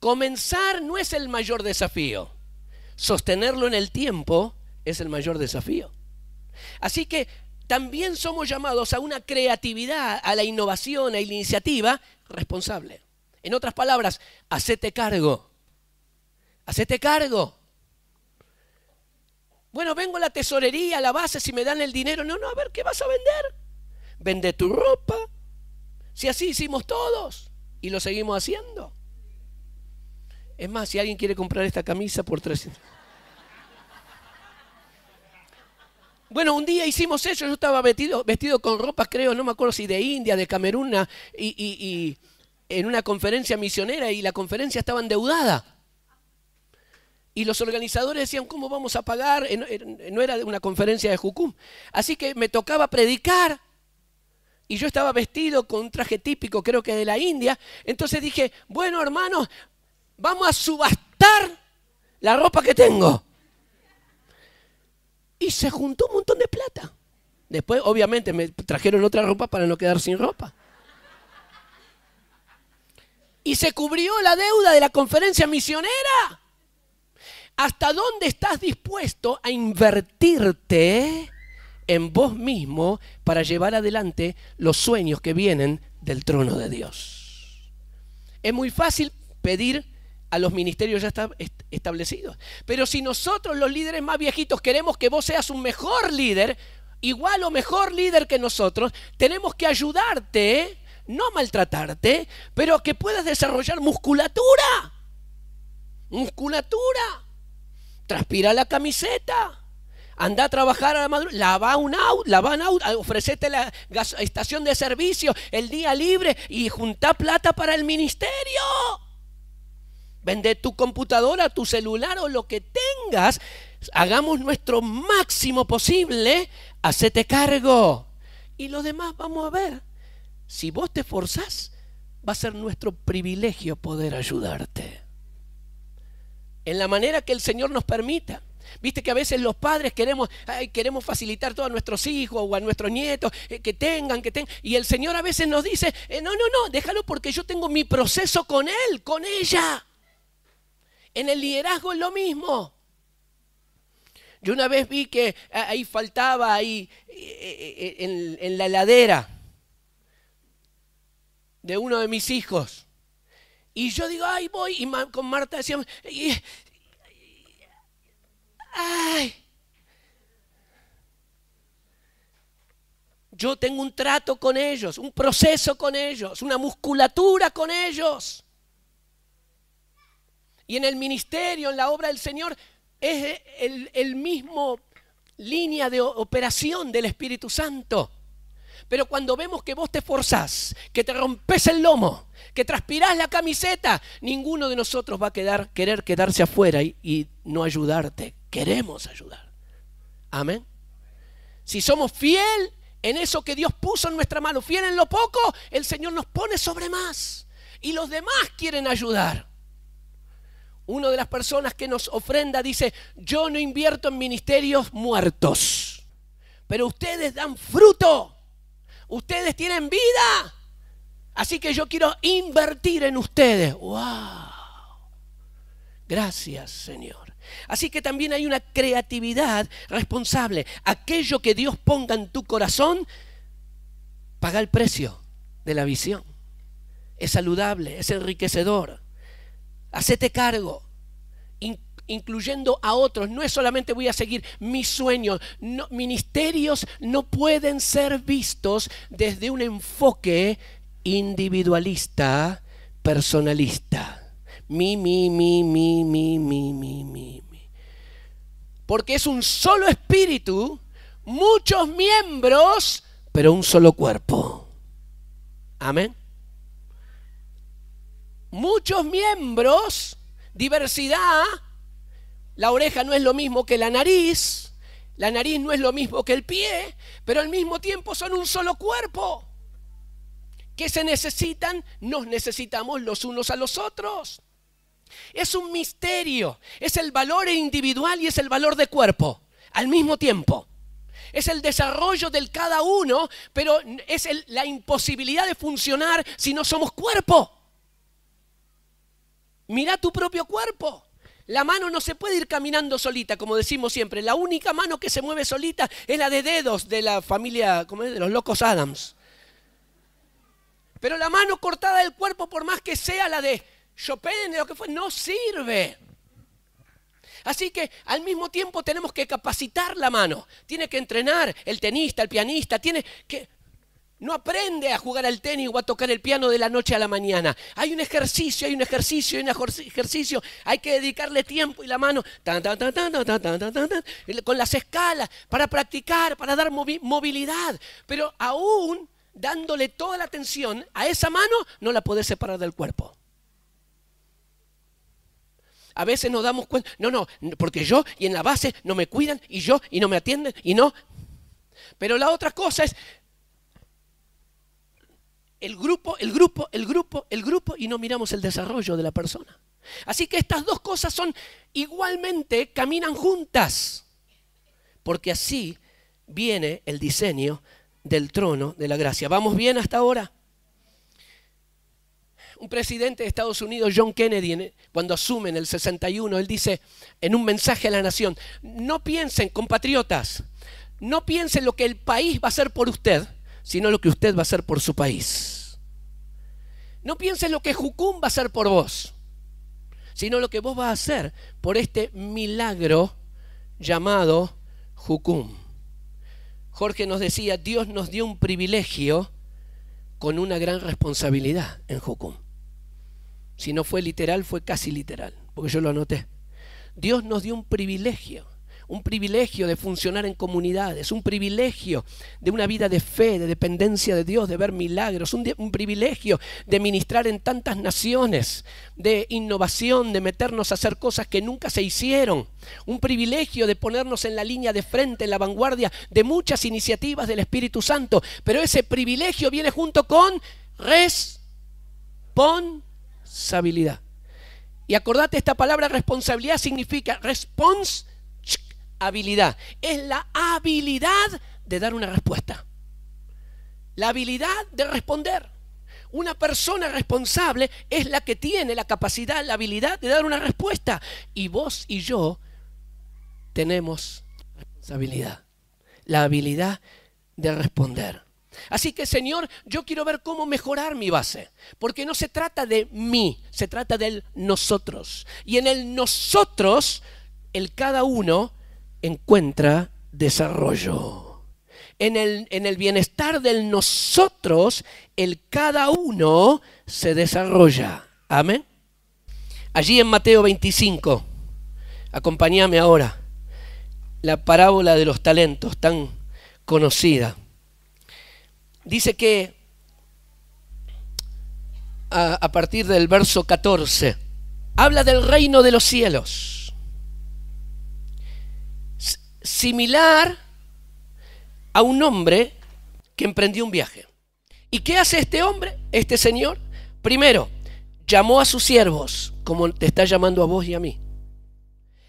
Comenzar no es el mayor desafío, sostenerlo en el tiempo es el mayor desafío. Así que también somos llamados a una creatividad, a la innovación, a la iniciativa responsable. En otras palabras, hacete cargo hacete cargo. Bueno, vengo a la tesorería, a la base, si me dan el dinero. No, no, a ver, ¿qué vas a vender? Vende tu ropa. Si así hicimos todos y lo seguimos haciendo. Es más, si alguien quiere comprar esta camisa por 300. Bueno, un día hicimos eso, yo estaba vestido, vestido con ropas, creo, no me acuerdo si de India, de Camerún, y, y en una conferencia misionera y la conferencia estaba endeudada y los organizadores decían, ¿cómo vamos a pagar? Eh, eh, no era una conferencia de Jucum. Así que me tocaba predicar y yo estaba vestido con un traje típico, creo que de la India. Entonces dije, bueno hermanos, vamos a subastar la ropa que tengo. Y se juntó un montón de plata. Después, obviamente, me trajeron otra ropa para no quedar sin ropa. Y se cubrió la deuda de la conferencia misionera. ¿Hasta dónde estás dispuesto a invertirte en vos mismo para llevar adelante los sueños que vienen del trono de Dios? Es muy fácil pedir a los ministerios ya establecidos. Pero si nosotros los líderes más viejitos queremos que vos seas un mejor líder, igual o mejor líder que nosotros, tenemos que ayudarte, no maltratarte, pero que puedas desarrollar musculatura. Musculatura transpira la camiseta. Anda a trabajar a la madrugada, lava un out lava un out, ofrecete la estación de servicio, el día libre y junta plata para el ministerio. Vende tu computadora, tu celular o lo que tengas. Hagamos nuestro máximo posible, hacete cargo. Y lo demás vamos a ver. Si vos te forzás, va a ser nuestro privilegio poder ayudarte en la manera que el Señor nos permita. Viste que a veces los padres queremos, queremos facilitar todo a nuestros hijos o a nuestros nietos, eh, que tengan, que tengan. Y el Señor a veces nos dice, eh, no, no, no, déjalo porque yo tengo mi proceso con Él, con ella. En el liderazgo es lo mismo. Yo una vez vi que ah, ahí faltaba, ahí eh, en, la ladera de uno de mis hijos, y yo digo, ay, voy. Y con Marta decíamos, ay. Yo tengo un trato con ellos, un proceso con ellos, una musculatura con ellos. Y en el ministerio, en la obra del Señor, es el mismo línea de operación del Espíritu Santo. Pero cuando vemos que vos te forzás, que te rompes el lomo, que transpirás la camiseta, ninguno de nosotros va a querer quedarse afuera y, no ayudarte. Queremos ayudar. Amén. Si somos fiel en eso que Dios puso en nuestra mano, fiel en lo poco, el Señor nos pone sobre más. Y los demás quieren ayudar. Una de las personas que nos ofrenda dice, yo no invierto en ministerios muertos, pero ustedes dan fruto. Ustedes tienen vida. Así que yo quiero invertir en ustedes. ¡Wow! Gracias, Señor. Así que también hay una creatividad responsable. Aquello que Dios ponga en tu corazón, paga el precio de la visión. Es saludable, es enriquecedor. Hacete cargo incluyendo a otros. No es solamente voy a seguir mis sueños. ministerios no pueden ser vistos desde un enfoque individualista, personalista. Mi, mi, mi, mi, mi, mi, mi, mi. Porque es un solo espíritu, muchos miembros, pero un solo cuerpo. Amén. Muchos miembros, diversidad, la oreja no es lo mismo que la nariz, la nariz no es lo mismo que el pie, pero al mismo tiempo son un solo cuerpo. Que se necesitan? Nos necesitamos los unos a los otros. Es un misterio, es el valor individual y es el valor de cuerpo al mismo tiempo. Es el desarrollo del cada uno, pero es la imposibilidad de funcionar si no somos cuerpo. Mira tu propio cuerpo. La mano no se puede ir caminando solita, como decimos siempre. La única mano que se mueve solita es la de dedos de la familia, como es? De los locos Adams. Pero la mano cortada del cuerpo, por más que sea la de Chopin, de lo que fue, no sirve. Así que al mismo tiempo tenemos que capacitar la mano. Tiene que entrenar el tenista, el pianista, tiene que no aprende a jugar al tenis o a tocar el piano de la noche a la mañana. Hay un ejercicio, hay un ejercicio, hay un ejercicio. Hay que dedicarle tiempo y la mano con las escalas para practicar, para dar movilidad. Pero aún dándole toda la atención a esa mano, no la podés separar del cuerpo. A veces nos damos cuenta, no, no, porque yo y en la base no me cuidan y yo y no me atienden y no. Pero la otra cosa es, el grupo, el grupo, el grupo, el grupo y no miramos el desarrollo de la persona. Así que estas dos cosas son igualmente, caminan juntas, porque así viene el diseño del trono de la gracia. ¿Vamos bien hasta ahora? Un presidente de Estados Unidos, John Kennedy, cuando asume en el 61, él dice en un mensaje a la nación, no piensen, compatriotas, no piensen lo que el país va a hacer por usted, sino lo que usted va a hacer por su país. No piense lo que Jucum va a hacer por vos, sino lo que vos vas a hacer por este milagro llamado Jukum. Jorge nos decía, Dios nos dio un privilegio con una gran responsabilidad en Jukum. Si no fue literal, fue casi literal, porque yo lo anoté. Dios nos dio un privilegio un privilegio de funcionar en comunidades, un privilegio de una vida de fe, de dependencia de Dios, de ver milagros, un, privilegio de ministrar en tantas naciones, de innovación, de meternos a hacer cosas que nunca se hicieron, un privilegio de ponernos en la línea de frente, en la vanguardia de muchas iniciativas del Espíritu Santo, pero ese privilegio viene junto con responsabilidad. Y acordate, esta palabra responsabilidad significa response habilidad, es la habilidad de dar una respuesta. La habilidad de responder. Una persona responsable es la que tiene la capacidad, la habilidad de dar una respuesta. Y vos y yo tenemos responsabilidad. La habilidad de responder. Así que Señor, yo quiero ver cómo mejorar mi base, porque no se trata de mí, se trata del nosotros. Y en el nosotros, el cada uno encuentra desarrollo. En el, en el bienestar del nosotros, el cada uno se desarrolla. Amén. Allí en Mateo 25, acompáñame ahora, la parábola de los talentos tan conocida. Dice que a, a partir del verso 14, habla del reino de los cielos similar a un hombre que emprendió un viaje. ¿Y qué hace este hombre, este señor? Primero, llamó a sus siervos, como te está llamando a vos y a mí.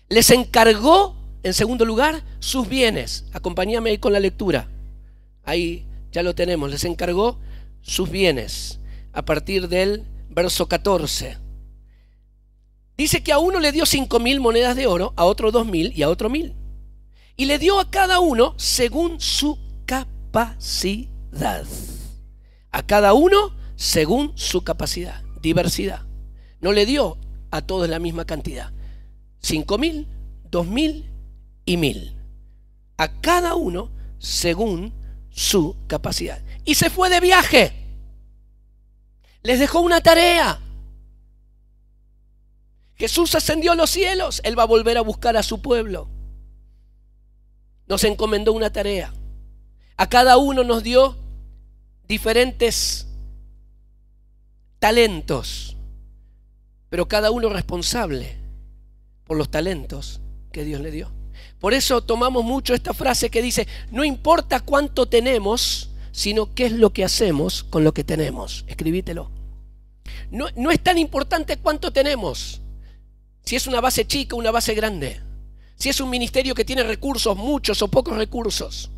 Les encargó, en segundo lugar, sus bienes. Acompáñame ahí con la lectura. Ahí ya lo tenemos. Les encargó sus bienes. A partir del verso 14. Dice que a uno le dio cinco mil monedas de oro, a otro dos mil y a otro mil y le dio a cada uno según su capacidad. A cada uno según su capacidad, diversidad. No le dio a todos la misma cantidad. Cinco mil, dos mil y mil. A cada uno según su capacidad. Y se fue de viaje. Les dejó una tarea. Jesús ascendió a los cielos. Él va a volver a buscar a su pueblo nos encomendó una tarea. A cada uno nos dio diferentes talentos, pero cada uno responsable por los talentos que Dios le dio. Por eso tomamos mucho esta frase que dice, no importa cuánto tenemos, sino qué es lo que hacemos con lo que tenemos. Escribítelo. No, no es tan importante cuánto tenemos, si es una base chica o una base grande si es un ministerio que tiene recursos, muchos o pocos recursos,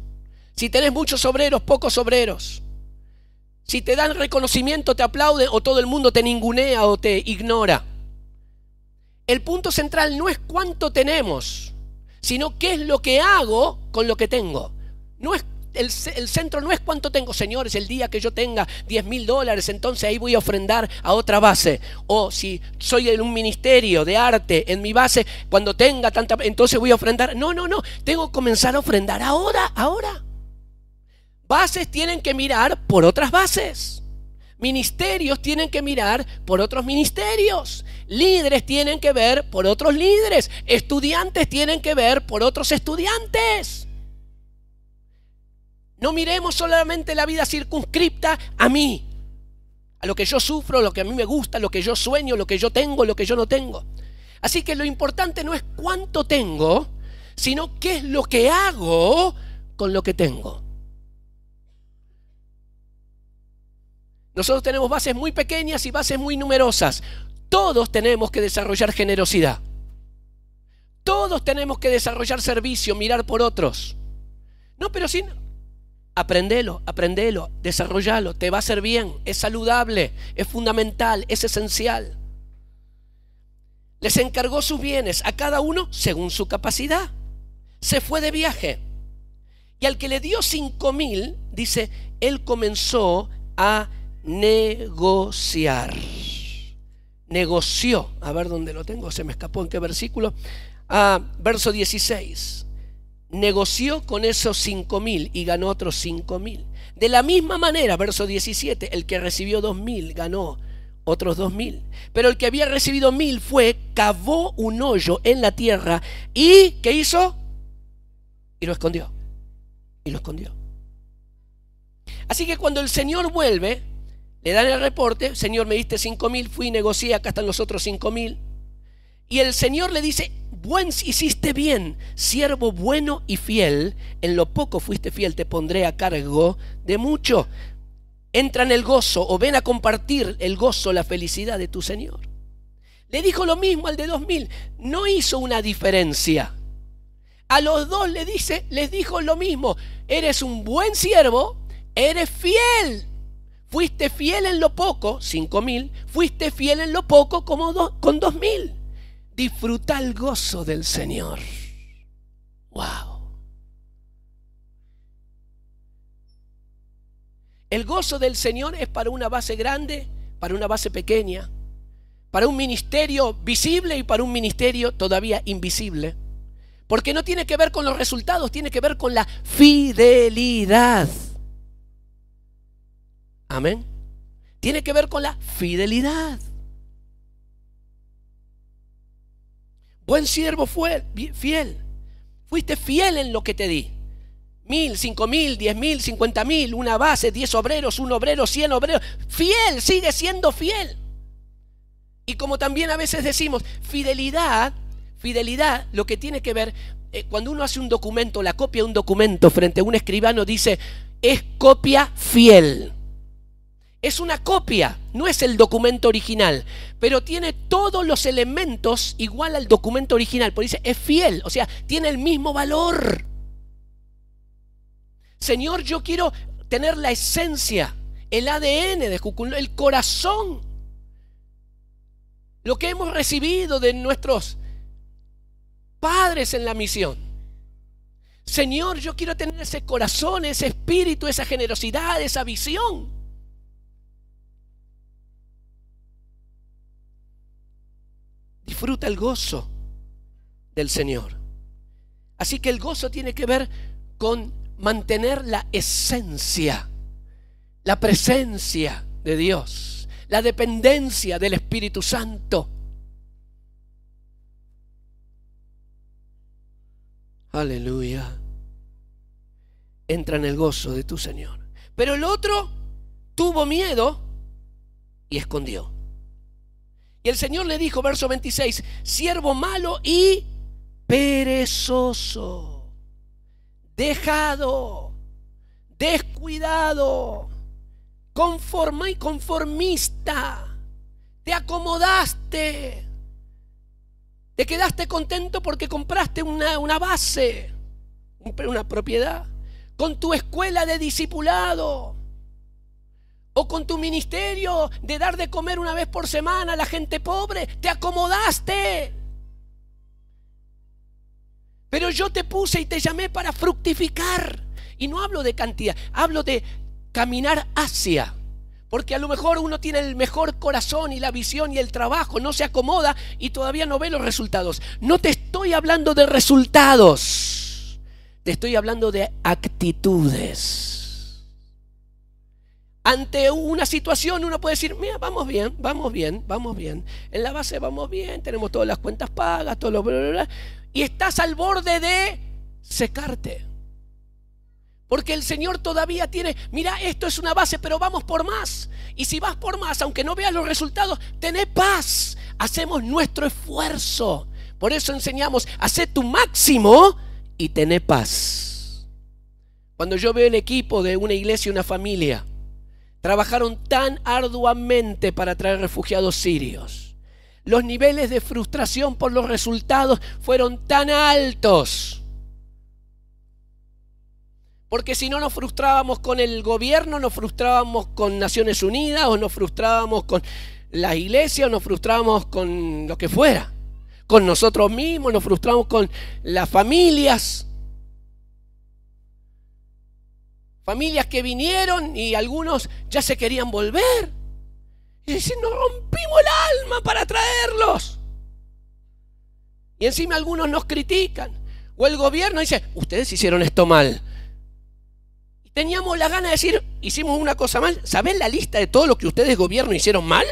si tenés muchos obreros, pocos obreros, si te dan reconocimiento, te aplauden o todo el mundo te ningunea o te ignora. El punto central no es cuánto tenemos, sino qué es lo que hago con lo que tengo. No es el, centro no es cuánto tengo, señores, el día que yo tenga 10 mil dólares, entonces ahí voy a ofrendar a otra base. O si soy en un ministerio de arte, en mi base, cuando tenga tanta, entonces voy a ofrendar. No, no, no, tengo que comenzar a ofrendar ahora, ahora. Bases tienen que mirar por otras bases. Ministerios tienen que mirar por otros ministerios. Líderes tienen que ver por otros líderes. Estudiantes tienen que ver por otros estudiantes. No miremos solamente la vida circunscripta a mí, a lo que yo sufro, lo que a mí me gusta, lo que yo sueño, lo que yo tengo, lo que yo no tengo. Así que lo importante no es cuánto tengo, sino qué es lo que hago con lo que tengo. Nosotros tenemos bases muy pequeñas y bases muy numerosas. Todos tenemos que desarrollar generosidad. Todos tenemos que desarrollar servicio, mirar por otros. No, pero sin Aprendelo, aprendelo, desarrollalo, te va a hacer bien, es saludable, es fundamental, es esencial. Les encargó sus bienes a cada uno según su capacidad. Se fue de viaje. Y al que le dio cinco mil, dice, él comenzó a negociar. Negoció. A ver dónde lo tengo, se me escapó en qué versículo. A ah, verso 16 negoció con esos cinco mil y ganó otros cinco mil. De la misma manera, verso 17, el que recibió dos mil ganó otros dos mil. Pero el que había recibido mil fue, cavó un hoyo en la tierra y ¿qué hizo? Y lo escondió. Y lo escondió. Así que cuando el Señor vuelve, le dan el reporte, Señor, me diste cinco mil, fui y negocié, acá están los otros cinco mil. Y el Señor le dice, buen hiciste bien, siervo bueno y fiel, en lo poco fuiste fiel, te pondré a cargo de mucho. Entra en el gozo o ven a compartir el gozo, la felicidad de tu Señor. Le dijo lo mismo al de 2000, no hizo una diferencia. A los dos le dice, les dijo lo mismo, eres un buen siervo, eres fiel. Fuiste fiel en lo poco, cinco mil, fuiste fiel en lo poco como con dos mil. Disfruta el gozo del Señor. Wow. El gozo del Señor es para una base grande, para una base pequeña, para un ministerio visible y para un ministerio todavía invisible. Porque no tiene que ver con los resultados, tiene que ver con la fidelidad. Amén. Tiene que ver con la fidelidad. Buen siervo fue fiel. Fuiste fiel en lo que te di. Mil, cinco mil, diez mil, cincuenta mil, una base, diez obreros, un obrero, cien obreros. Fiel, sigue siendo fiel. Y como también a veces decimos, fidelidad, fidelidad, lo que tiene que ver, eh, cuando uno hace un documento, la copia de un documento frente a un escribano dice, es copia fiel. Es una copia, no es el documento original, pero tiene todos los elementos igual al documento original. Por eso es fiel, o sea, tiene el mismo valor. Señor, yo quiero tener la esencia, el ADN de el corazón, lo que hemos recibido de nuestros padres en la misión. Señor, yo quiero tener ese corazón, ese espíritu, esa generosidad, esa visión. Disfruta el gozo del Señor. Así que el gozo tiene que ver con mantener la esencia, la presencia de Dios, la dependencia del Espíritu Santo. Aleluya. Entra en el gozo de tu Señor. Pero el otro tuvo miedo y escondió. Y el Señor le dijo, verso 26, siervo malo y perezoso, dejado, descuidado, conforma y conformista, te acomodaste, te quedaste contento porque compraste una, una base, una propiedad, con tu escuela de discipulado con tu ministerio de dar de comer una vez por semana a la gente pobre. Te acomodaste. Pero yo te puse y te llamé para fructificar. Y no hablo de cantidad, hablo de caminar hacia. Porque a lo mejor uno tiene el mejor corazón y la visión y el trabajo, no se acomoda y todavía no ve los resultados. No te estoy hablando de resultados, te estoy hablando de actitudes ante una situación uno puede decir, mira, vamos bien, vamos bien, vamos bien. En la base vamos bien, tenemos todas las cuentas pagas, todo lo Y estás al borde de secarte. Porque el Señor todavía tiene, mira, esto es una base, pero vamos por más. Y si vas por más, aunque no veas los resultados, tené paz. Hacemos nuestro esfuerzo. Por eso enseñamos, hacé tu máximo y tené paz. Cuando yo veo el equipo de una iglesia y una familia, trabajaron tan arduamente para traer refugiados sirios. Los niveles de frustración por los resultados fueron tan altos. Porque si no nos frustrábamos con el gobierno, nos frustrábamos con Naciones Unidas o nos frustrábamos con la iglesia o nos frustrábamos con lo que fuera. Con nosotros mismos, nos frustrábamos con las familias. Familias que vinieron y algunos ya se querían volver. Y dicen, nos rompimos el alma para traerlos. Y encima algunos nos critican. O el gobierno dice, ustedes hicieron esto mal. Y teníamos la gana de decir, hicimos una cosa mal. ¿Saben la lista de todo lo que ustedes gobierno hicieron mal?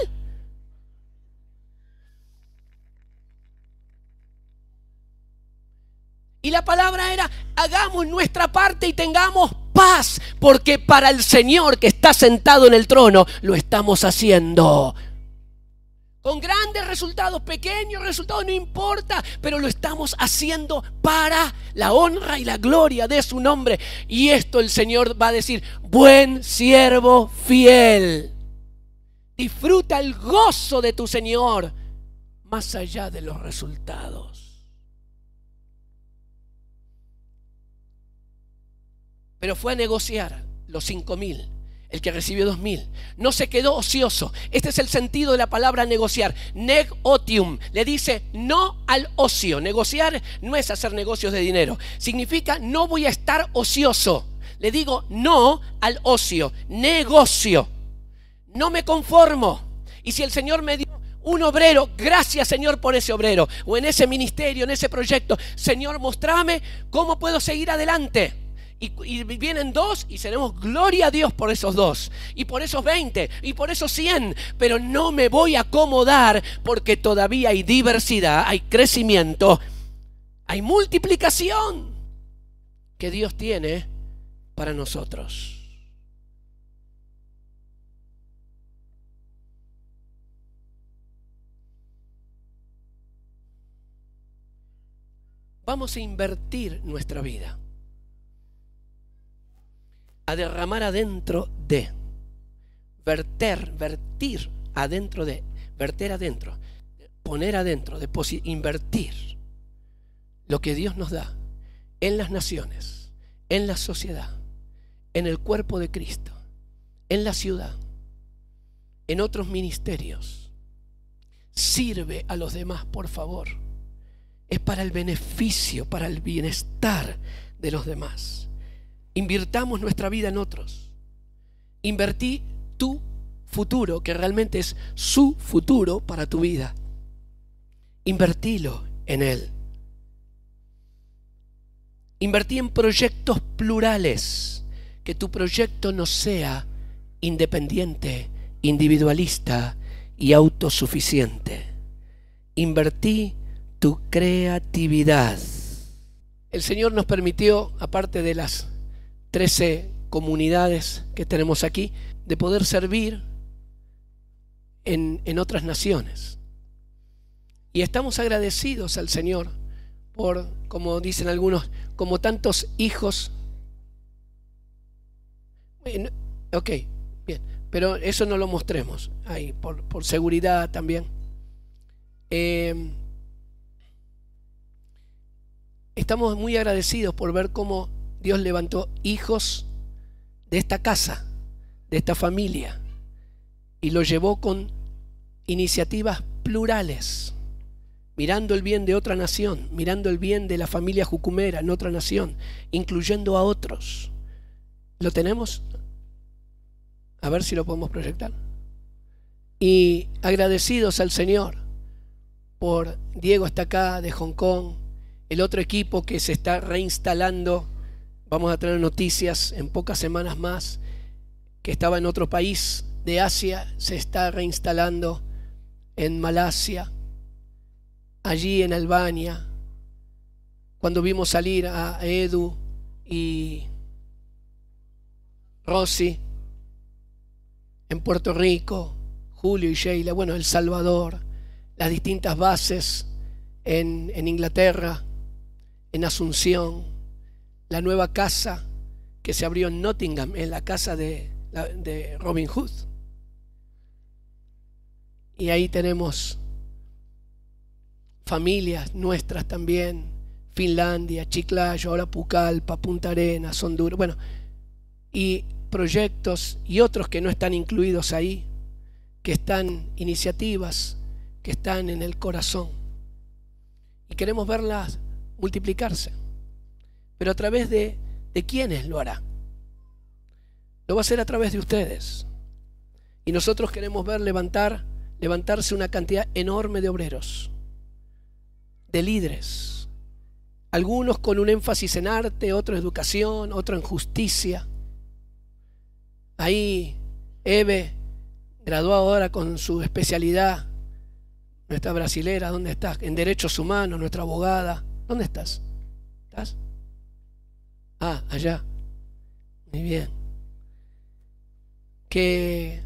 Y la palabra era, hagamos nuestra parte y tengamos paz, porque para el Señor que está sentado en el trono lo estamos haciendo. Con grandes resultados, pequeños resultados, no importa, pero lo estamos haciendo para la honra y la gloria de su nombre. Y esto el Señor va a decir, buen siervo fiel, disfruta el gozo de tu Señor más allá de los resultados. pero fue a negociar los cinco mil. El que recibió dos mil. No se quedó ocioso. Este es el sentido de la palabra negociar. negotium. Le dice no al ocio. Negociar no es hacer negocios de dinero. Significa no voy a estar ocioso. Le digo no al ocio. Negocio. No me conformo. Y si el Señor me dio un obrero, gracias Señor por ese obrero, o en ese ministerio, en ese proyecto, Señor, mostrame cómo puedo seguir adelante. Y, vienen dos y seremos gloria a Dios por esos dos, y por esos veinte y por esos cien Pero no me voy a acomodar porque todavía hay diversidad, hay crecimiento, hay multiplicación que Dios tiene para nosotros. Vamos a invertir nuestra vida a derramar adentro de, verter, vertir adentro de, verter adentro, poner adentro, invertir lo que Dios nos da en las naciones, en la sociedad, en el cuerpo de Cristo, en la ciudad, en otros ministerios. Sirve a los demás, por favor. Es para el beneficio, para el bienestar de los demás. Invirtamos nuestra vida en otros. Invertí tu futuro, que realmente es su futuro para tu vida. Invertílo en él. Invertí en proyectos plurales. Que tu proyecto no sea independiente, individualista y autosuficiente. Invertí tu creatividad. El Señor nos permitió, aparte de las 13 comunidades que tenemos aquí, de poder servir en, otras naciones. Y estamos agradecidos al Señor por, como dicen algunos, como tantos hijos. Ok, bien, pero eso no lo mostremos ahí, por, seguridad también. Eh, estamos muy agradecidos por ver cómo Dios levantó hijos de esta casa, de esta familia, y lo llevó con iniciativas plurales, mirando el bien de otra nación, mirando el bien de la familia jucumera en otra nación, incluyendo a otros. ¿Lo tenemos? A ver si lo podemos proyectar. Y agradecidos al Señor por Diego está acá de Hong Kong, el otro equipo que se está reinstalando Vamos a tener noticias en pocas semanas más que estaba en otro país de Asia, se está reinstalando en Malasia, allí en Albania. Cuando vimos salir a Edu y Rossi en Puerto Rico, Julio y Sheila, bueno, El Salvador, las distintas bases en, en Inglaterra, en Asunción, la nueva casa que se abrió en Nottingham, en la casa de, Robin Hood. Y ahí tenemos familias nuestras también, Finlandia, Chiclayo, ahora Pucallpa, Punta Arenas, Honduras, bueno, y proyectos y otros que no están incluidos ahí, que están iniciativas, que están en el corazón. Y queremos verlas multiplicarse pero a través de, de lo hará. Lo va a hacer a través de ustedes. Y nosotros queremos ver levantar, levantarse una cantidad enorme de obreros, de líderes, algunos con un énfasis en arte, otros en educación, otro en justicia. Ahí Eve, graduó ahora con su especialidad, nuestra brasilera, ¿dónde estás? En derechos humanos, nuestra abogada, ¿dónde estás? ¿Estás? Ah, allá. Muy bien. Que,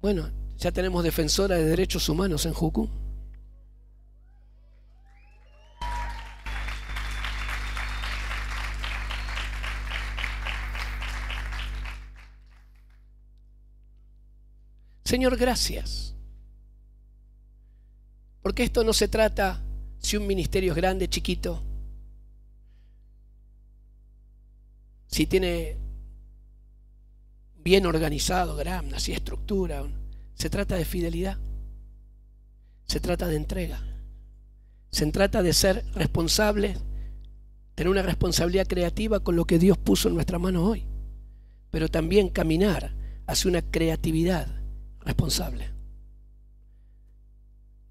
bueno, ya tenemos defensora de derechos humanos en Juku. Señor, gracias. Porque esto no se trata si un ministerio es grande, chiquito, si tiene bien organizado Gramna, si estructura. Se trata de fidelidad. Se trata de entrega. Se trata de ser responsable, tener una responsabilidad creativa con lo que Dios puso en nuestra mano hoy. Pero también caminar hacia una creatividad responsable.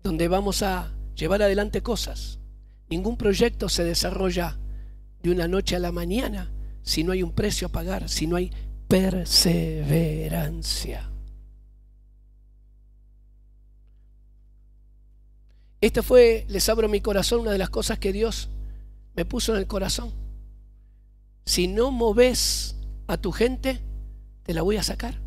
Donde vamos a llevar adelante cosas. Ningún proyecto se desarrolla de una noche a la mañana si no hay un precio a pagar, si no hay perseverancia. Esta fue, les abro mi corazón, una de las cosas que Dios me puso en el corazón. Si no moves a tu gente, te la voy a sacar.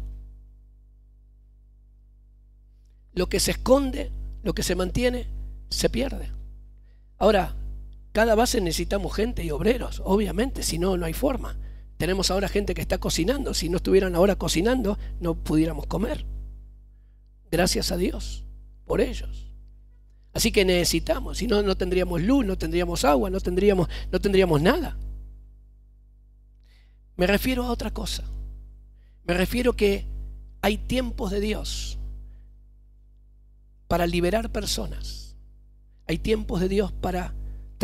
Lo que se esconde, lo que se mantiene, se pierde. Ahora, cada base necesitamos gente y obreros, obviamente, si no, no hay forma. Tenemos ahora gente que está cocinando, si no estuvieran ahora cocinando, no pudiéramos comer. Gracias a Dios por ellos. Así que necesitamos, si no, no tendríamos luz, no tendríamos agua, no tendríamos, no tendríamos nada. Me refiero a otra cosa. Me refiero que hay tiempos de Dios para liberar personas. Hay tiempos de Dios para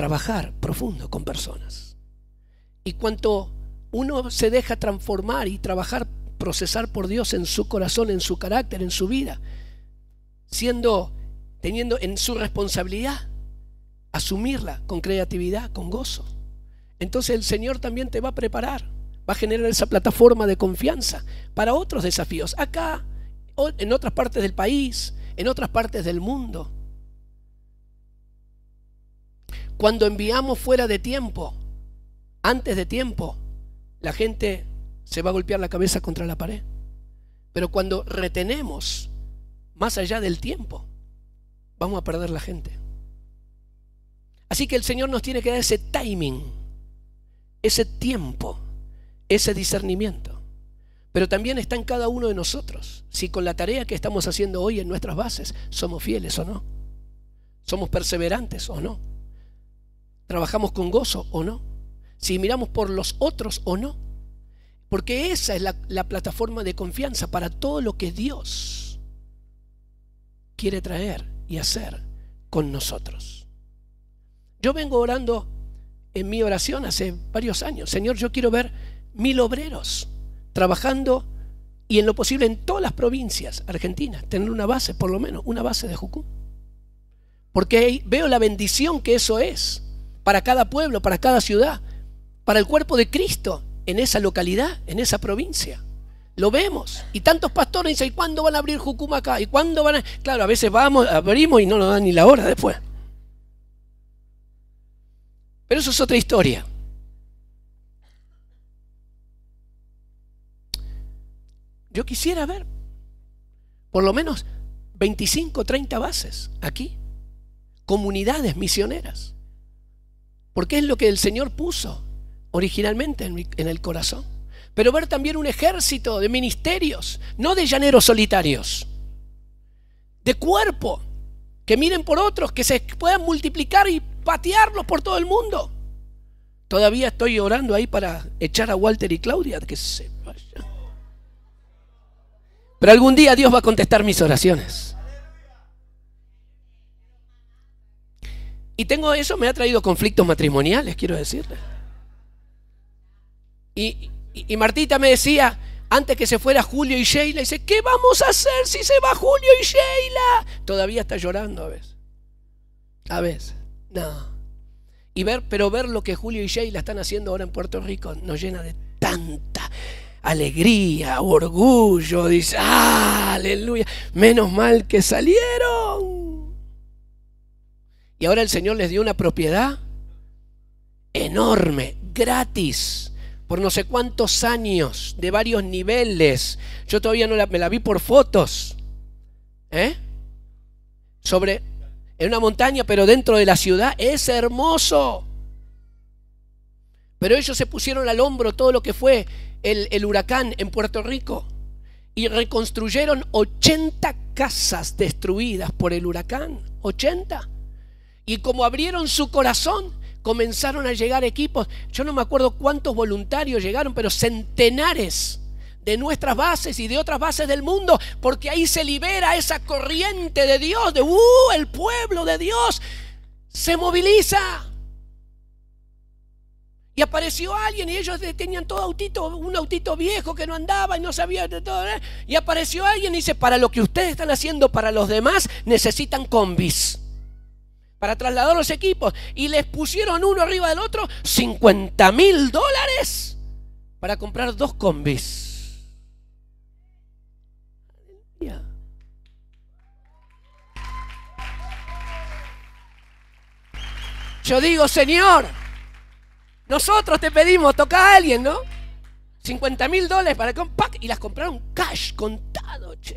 trabajar profundo con personas. Y cuanto uno se deja transformar y trabajar, procesar por Dios en su corazón, en su carácter, en su vida, siendo, teniendo en su responsabilidad, asumirla con creatividad, con gozo. Entonces el Señor también te va a preparar, va a generar esa plataforma de confianza para otros desafíos, acá, en otras partes del país, en otras partes del mundo. Cuando enviamos fuera de tiempo, antes de tiempo, la gente se va a golpear la cabeza contra la pared. Pero cuando retenemos más allá del tiempo, vamos a perder la gente. Así que el Señor nos tiene que dar ese timing, ese tiempo, ese discernimiento. Pero también está en cada uno de nosotros, si con la tarea que estamos haciendo hoy en nuestras bases somos fieles o no, somos perseverantes o no. ¿Trabajamos con gozo o no? Si miramos por los otros o no. Porque esa es la, plataforma de confianza para todo lo que Dios quiere traer y hacer con nosotros. Yo vengo orando en mi oración hace varios años. Señor, yo quiero ver mil obreros trabajando y en lo posible en todas las provincias argentinas, tener una base, por lo menos, una base de Jucú. Porque veo la bendición que eso es para cada pueblo, para cada ciudad, para el cuerpo de Cristo en esa localidad, en esa provincia. Lo vemos. Y tantos pastores dicen, ¿y cuándo van a abrir Jucuma acá? ¿Y cuándo van a...? Claro, a veces vamos, abrimos y no nos dan ni la hora después. Pero eso es otra historia. Yo quisiera ver por lo menos 25, 30 bases aquí, comunidades misioneras. Porque es lo que el Señor puso originalmente en, el corazón. Pero ver también un ejército de ministerios, no de llaneros solitarios, de cuerpo, que miren por otros, que se puedan multiplicar y patearlos por todo el mundo. Todavía estoy orando ahí para echar a Walter y Claudia que se vayan. Pero algún día Dios va a contestar mis oraciones. Y tengo eso, me ha traído conflictos matrimoniales, quiero decirle. Y, Martita me decía, antes que se fuera Julio y Sheila, dice, ¿qué vamos a hacer si se va Julio y Sheila? Todavía está llorando a veces. A veces. No. Y ver, pero ver lo que Julio y Sheila están haciendo ahora en Puerto Rico nos llena de tanta alegría, orgullo, dice, ¡Ah, aleluya, menos mal que salieron. Y ahora el Señor les dio una propiedad enorme, gratis, por no sé cuántos años, de varios niveles. Yo todavía no me la vi por fotos. ¿Eh? Sobre, en una montaña, pero dentro de la ciudad. Es hermoso. Pero ellos se pusieron al hombro todo lo que fue el, el huracán en Puerto Rico y reconstruyeron 80 casas destruidas por el huracán. 80. Y como abrieron su corazón, comenzaron a llegar equipos. Yo no me acuerdo cuántos voluntarios llegaron, pero centenares de nuestras bases y de otras bases del mundo, porque ahí se libera esa corriente de Dios, de, uh, el pueblo de Dios se moviliza. Y apareció alguien y ellos tenían todo autito, un autito viejo que no andaba y no sabía de todo. ¿eh? Y apareció alguien y dice, para lo que ustedes están haciendo para los demás, necesitan combis para trasladar los equipos y les pusieron uno arriba del otro 50 mil dólares para comprar dos combis. Yo digo, Señor, nosotros te pedimos, toca a alguien, ¿no? 50 mil dólares para que un y las compraron cash, contado, che.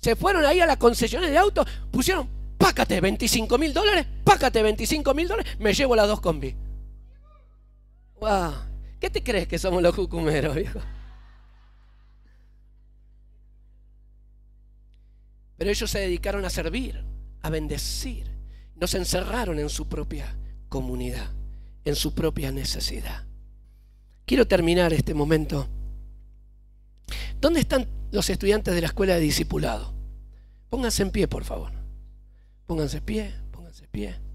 Se fueron ahí a las concesiones de autos, pusieron pácate 25 mil dólares, pácate 25 mil dólares, me llevo las dos combi. Wow. ¿Qué te crees que somos los cucumeros, hijo? Pero ellos se dedicaron a servir, a bendecir. No se encerraron en su propia comunidad, en su propia necesidad. Quiero terminar este momento. ¿Dónde están los estudiantes de la escuela de discipulado? Pónganse en pie, por favor. Pónganse pie, pónganse pie.